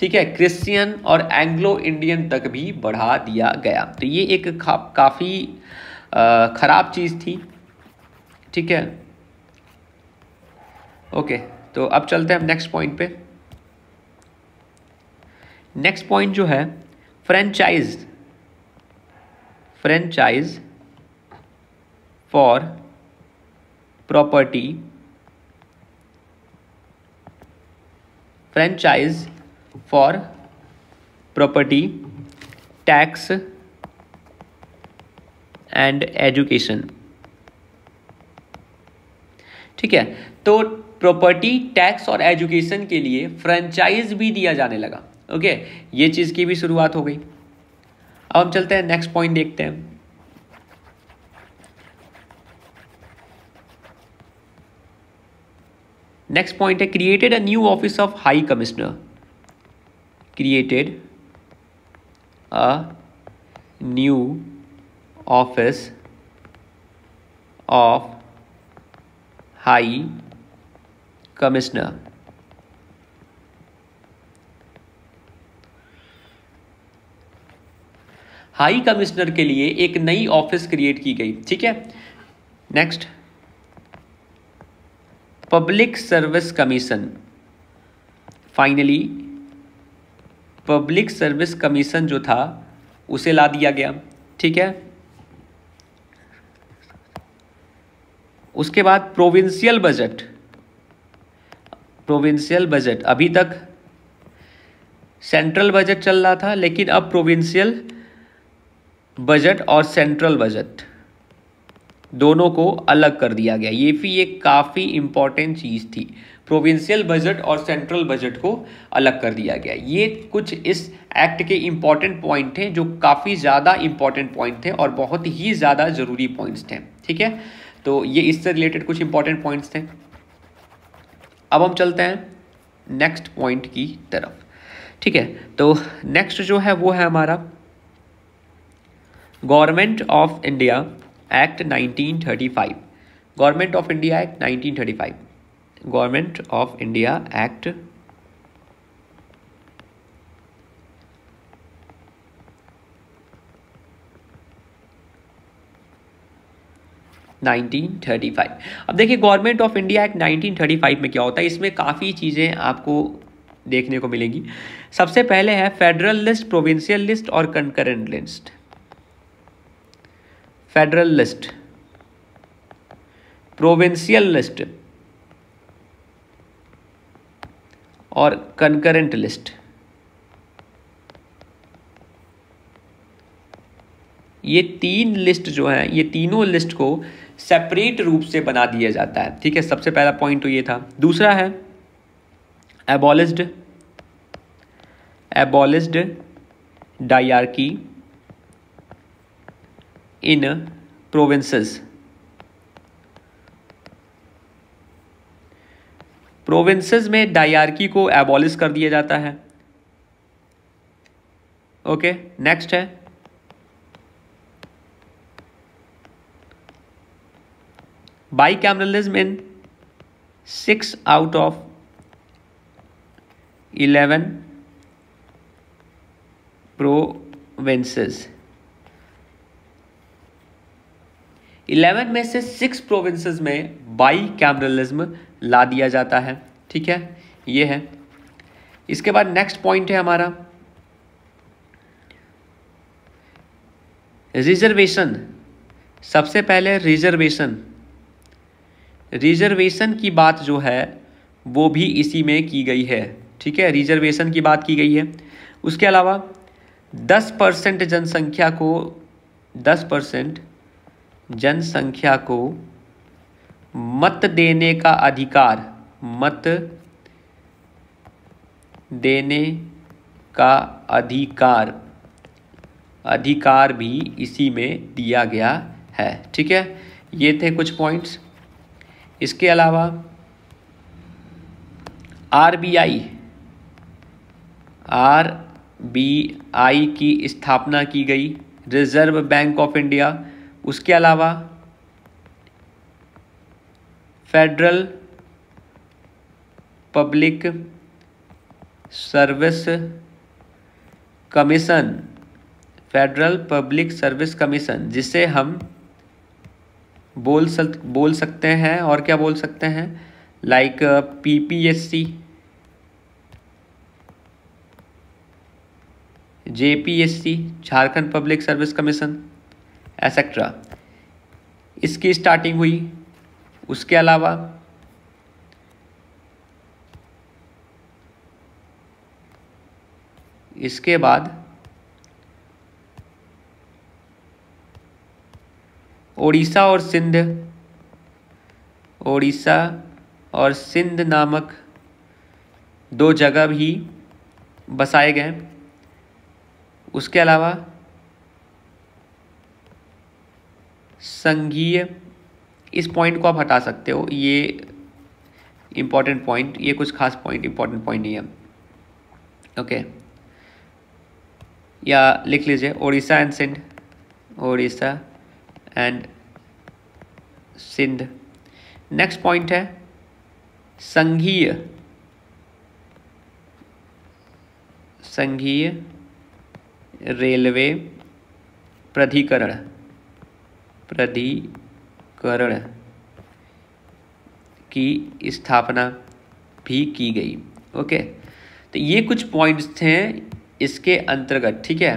ठीक है क्रिश्चियन और एंग्लो इंडियन तक भी बढ़ा दिया गया तो ये एक खा, काफ़ी ख़राब चीज़ थी ठीक है ओके तो अब चलते हैं हम नेक्स्ट पॉइंट पे नेक्स्ट पॉइंट जो है franchise franchise for property franchise for property tax and education ठीक है तो प्रॉपर्टी टैक्स और एजुकेशन के लिए फ्रेंचाइज भी दिया जाने लगा ओके ये चीज़ की भी शुरुआत हो गई अब हम चलते हैं नेक्स्ट पॉइंट देखते हैं नेक्स्ट पॉइंट है created a new office of high commissioner created a new office of high commissioner high commissioner के लिए एक नई ऑफिस क्रिएट की गई ठीक है next public service commission finally public service commission जो था उसे ला दिया गया ठीक है उसके बाद प्रोविंशियल बजट प्रोविंशियल बजट अभी तक सेंट्रल बजट चल रहा था लेकिन अब प्रोविंशियल बजट और सेंट्रल बजट दोनों को अलग कर दिया गया ये भी एक काफ़ी इम्पॉर्टेंट चीज़ थी प्रोविंशियल बजट और सेंट्रल बजट को अलग कर दिया गया ये कुछ इस एक्ट के इम्पॉर्टेंट पॉइंट हैं जो काफ़ी ज़्यादा इम्पॉर्टेंट पॉइंट थे और बहुत ही ज़्यादा ज़रूरी पॉइंट्स थे ठीक है तो ये इससे रिलेटेड कुछ इम्पॉर्टेंट पॉइंट्स थे अब हम चलते हैं नेक्स्ट पॉइंट की तरफ ठीक है तो नेक्स्ट जो है वो है हमारा government of India act 1935 government of India act 1935 government of India act 1935 अब देखिए गवर्नमेंट ऑफ इंडिया एक्ट 1935 में क्या होता है इसमें काफ़ी चीज़ें आपको देखने को मिलेंगी सबसे पहले है फेडरल लिस्ट प्रोविंशियल लिस्ट और concurrent list federal list provincial list और कंकरेंट लिस्ट ये तीन लिस्ट जो है ये तीनों लिस्ट को सेपरेट रूप से बना दिया जाता है ठीक है सबसे पहला पॉइंट तो ये था दूसरा है abolished abolished dyarchy in provinces. provinces में डायरकी को एबॉलिश कर दिया जाता है ओके okay, नेक्स्ट है bicameralism in six out of eleven provinces eleven में से सिक्स प्रोविंसेस में बाई कैमरलिज्म ला दिया जाता है ठीक है ये है इसके बाद नेक्स्ट पॉइंट है हमारा रिजर्वेशन सबसे पहले रिजर्वेशन रिजर्वेशन की बात जो है वो भी इसी में की गई है ठीक है रिजर्वेशन की बात की गई है उसके अलावा दस परसेंट जनसंख्या को दस परसेंट जनसंख्या को मत देने का अधिकार मत देने का अधिकार अधिकार भी इसी में दिया गया है ठीक है ये थे कुछ पॉइंट्स इसके अलावा आरबीआई आरबीआई की स्थापना की गई रिजर्व बैंक ऑफ इंडिया उसके अलावा federal public service commission federal public service commission जिसे हम बोल सक बोल सकते हैं और क्या बोल सकते हैं like PPSC JPSC Jharkhand public service commission etcetera इसकी स्टार्टिंग हुई उसके अलावा इसके बाद ओडिशा और सिंध ओडिशा और सिंध नामक दो जगह भी बसाए गए उसके अलावा संघीय इस पॉइंट को आप हटा सकते हो ये इम्पॉर्टेंट पॉइंट ये कुछ खास पॉइंट इम्पॉर्टेंट पॉइंट नहीं है ओके okay. या लिख लीजिए Odisha and Sindh Odisha and Sindh next point है संघीय संघीय रेलवे प्राधिकरण प्राधिकरण की स्थापना भी की गई ओके तो ये कुछ पॉइंट्स थे इसके अंतर्गत ठीक है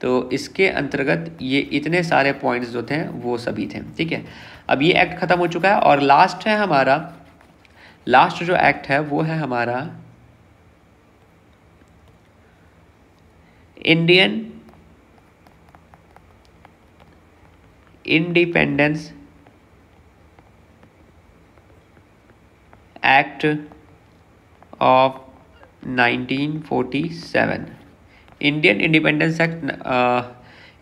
तो इसके अंतर्गत ये इतने सारे पॉइंट्स जो थे वो सभी थे ठीक है अब ये एक्ट ख़त्म हो चुका है और लास्ट है हमारा लास्ट जो एक्ट है वो है हमारा Indian independence act of 1947 Indian independence act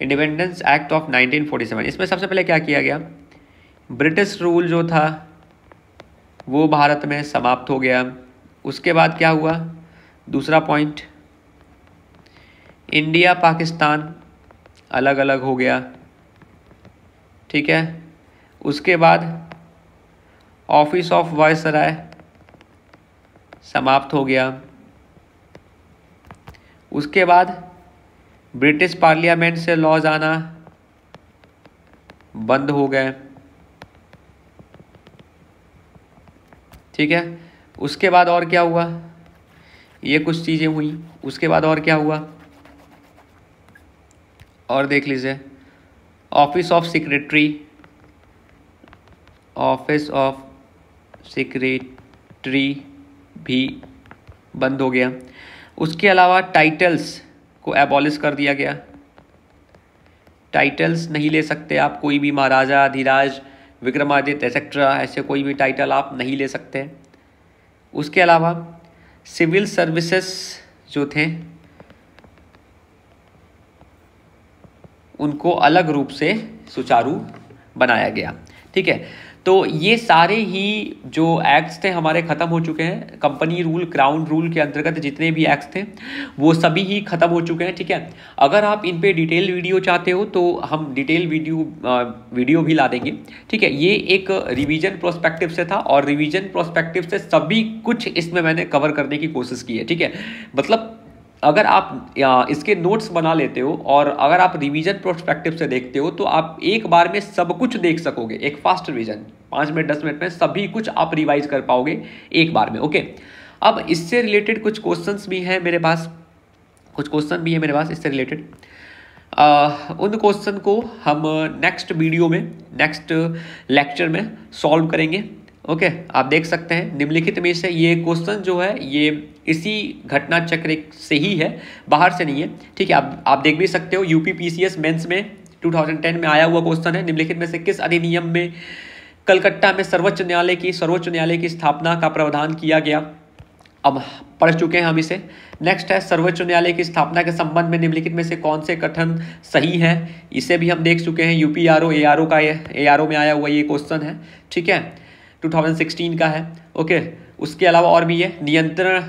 independence act of 1947 इसमें सबसे पहले क्या किया गया ब्रिटिश रूल जो था वो भारत में समाप्त हो गया उसके बाद क्या हुआ दूसरा पॉइंट इंडिया पाकिस्तान अलग अलग हो गया ठीक है उसके बाद ऑफिस ऑफ वायसराय समाप्त हो गया उसके बाद ब्रिटिश पार्लियामेंट से लॉज आना बंद हो गए ठीक है उसके बाद और क्या हुआ ये कुछ चीज़ें हुई उसके बाद और क्या हुआ और देख लीजिए office of secretary office of secretary भी बंद हो गया उसके अलावा टाइटल्स को एबॉलिश कर दिया गया टाइटल्स नहीं ले सकते आप कोई भी महाराजा अधिराज विक्रमादित्य एक्सेट्रा ऐसे कोई भी टाइटल आप नहीं ले सकते उसके अलावा सिविल सर्विसेज जो थे उनको अलग रूप से सुचारू बनाया गया ठीक है तो ये सारे ही जो एक्ट्स थे हमारे ख़त्म हो चुके हैं कंपनी रूल क्राउन रूल के अंतर्गत जितने भी एक्ट्स थे वो सभी ही ख़त्म हो चुके हैं ठीक है अगर आप इन पे डिटेल वीडियो चाहते हो तो हम डिटेल वीडियो वीडियो भी ला देंगे ठीक है ये एक रिवीजन प्रोस्पेक्टिव से था और रिवीजन प्रोस्पेक्टिव से सभी कुछ इसमें मैंने कवर करने की कोशिश की है ठीक है मतलब अगर आप इसके नोट्स बना लेते हो और अगर आप रिवीजन प्रोस्पेक्टिव से देखते हो तो आप एक बार में सब कुछ देख सकोगे एक फास्ट रिवीजन पाँच मिनट दस मिनट में सभी कुछ आप रिवाइज कर पाओगे एक बार में ओके अब इससे रिलेटेड कुछ क्वेश्चन भी हैं मेरे पास कुछ क्वेश्चन भी हैं मेरे पास इससे रिलेटेड उन क्वेश्चन को हम नेक्स्ट वीडियो में नेक्स्ट लेक्चर में सॉल्व करेंगे ओके okay, आप देख सकते हैं निम्नलिखित में से ये क्वेश्चन जो है ये इसी घटना चक्र से ही है बाहर से नहीं है ठीक है आप आप देख भी सकते हो यूपी पीसीएस मेंस में 2010 में आया हुआ क्वेश्चन है निम्नलिखित में से किस अधिनियम में कलकत्ता में सर्वोच्च न्यायालय की सर्वोच्च न्यायालय की स्थापना का प्रावधान किया गया अब पढ़ चुके हैं हम इसे नेक्स्ट है सर्वोच्च न्यायालय की स्थापना के संबंध में निम्नलिखित में से कौन से कथन सही हैं इसे भी हम देख चुके हैं UP R O A R O का ए आर ओ में आया हुआ ये क्वेश्चन है ठीक है 2016 का है ओके उसके अलावा और भी है नियंत्रण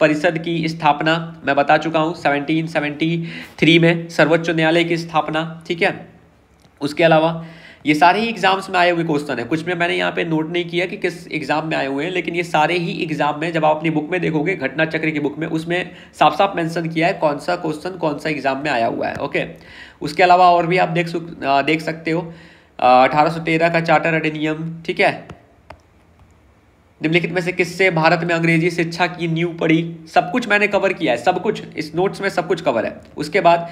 परिषद की स्थापना मैं बता चुका हूँ 1773 में सर्वोच्च न्यायालय की स्थापना ठीक है उसके अलावा ये सारे ही एग्जाम्स में आए हुए क्वेश्चन है कुछ में मैंने यहाँ पे नोट नहीं किया कि किस एग्जाम में आए हुए हैं लेकिन ये सारे ही एग्जाम में जब आप अपनी बुक में देखोगे घटना चक्र की बुक में उसमें साफ साफ मेंशन किया है कौन सा क्वेश्चन कौन सा एग्जाम में आया हुआ है ओके उसके अलावा और भी आप देख देख सकते हो अठारह का चार्टर अधिनियम ठीक है निम्नलिखित में से किससे भारत में अंग्रेजी शिक्षा की न्यू पड़ी सब कुछ मैंने कवर किया है सब कुछ इस नोट्स में सब कुछ कवर है उसके बाद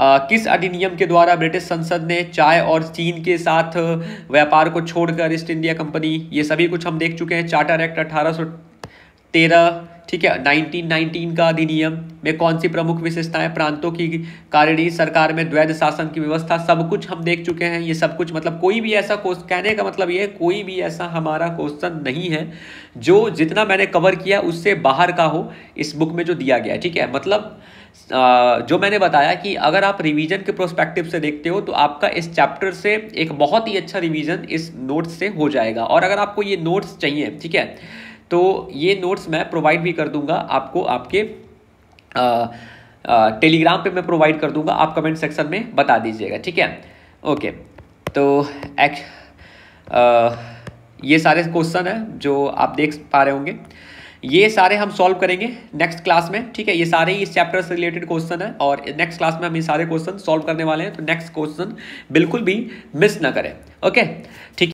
आ, किस अधिनियम के द्वारा ब्रिटिश संसद ने चाय और चीन के साथ व्यापार को छोड़कर ईस्ट इंडिया कंपनी ये सभी कुछ हम देख चुके हैं चार्टर एक्ट अठारह तेरह ठीक है 1919 का अधिनियम में कौन सी प्रमुख विशेषताएं प्रांतों की कारिणी सरकार में द्वैध शासन की व्यवस्था सब कुछ हम देख चुके हैं ये सब कुछ मतलब कोई भी ऐसा क्वेश्चन कहने का मतलब ये कोई भी ऐसा हमारा क्वेश्चन नहीं है जो जितना मैंने कवर किया उससे बाहर का हो इस बुक में जो दिया गया ठीक है मतलब जो मैंने बताया कि अगर आप रिवीजन के प्रोस्पेक्टिव से देखते हो तो आपका इस चैप्टर से एक बहुत ही अच्छा रिवीजन इस नोट्स से हो जाएगा और अगर आपको ये नोट्स चाहिए ठीक है तो ये नोट्स मैं प्रोवाइड भी कर दूंगा आपको आपके टेलीग्राम पे मैं प्रोवाइड कर दूंगा आप कमेंट सेक्शन में बता दीजिएगा ठीक है ओके तो एक, आ, ये सारे क्वेश्चन हैं जो आप देख पा रहे होंगे ये सारे हम सॉल्व करेंगे नेक्स्ट क्लास में ठीक है ये सारे ही इस चैप्टर से रिलेटेड क्वेश्चन है और नेक्स्ट क्लास में हम ये सारे क्वेश्चन सॉल्व करने वाले हैं तो नेक्स्ट क्वेश्चन बिल्कुल भी मिस ना करें ओके ठीक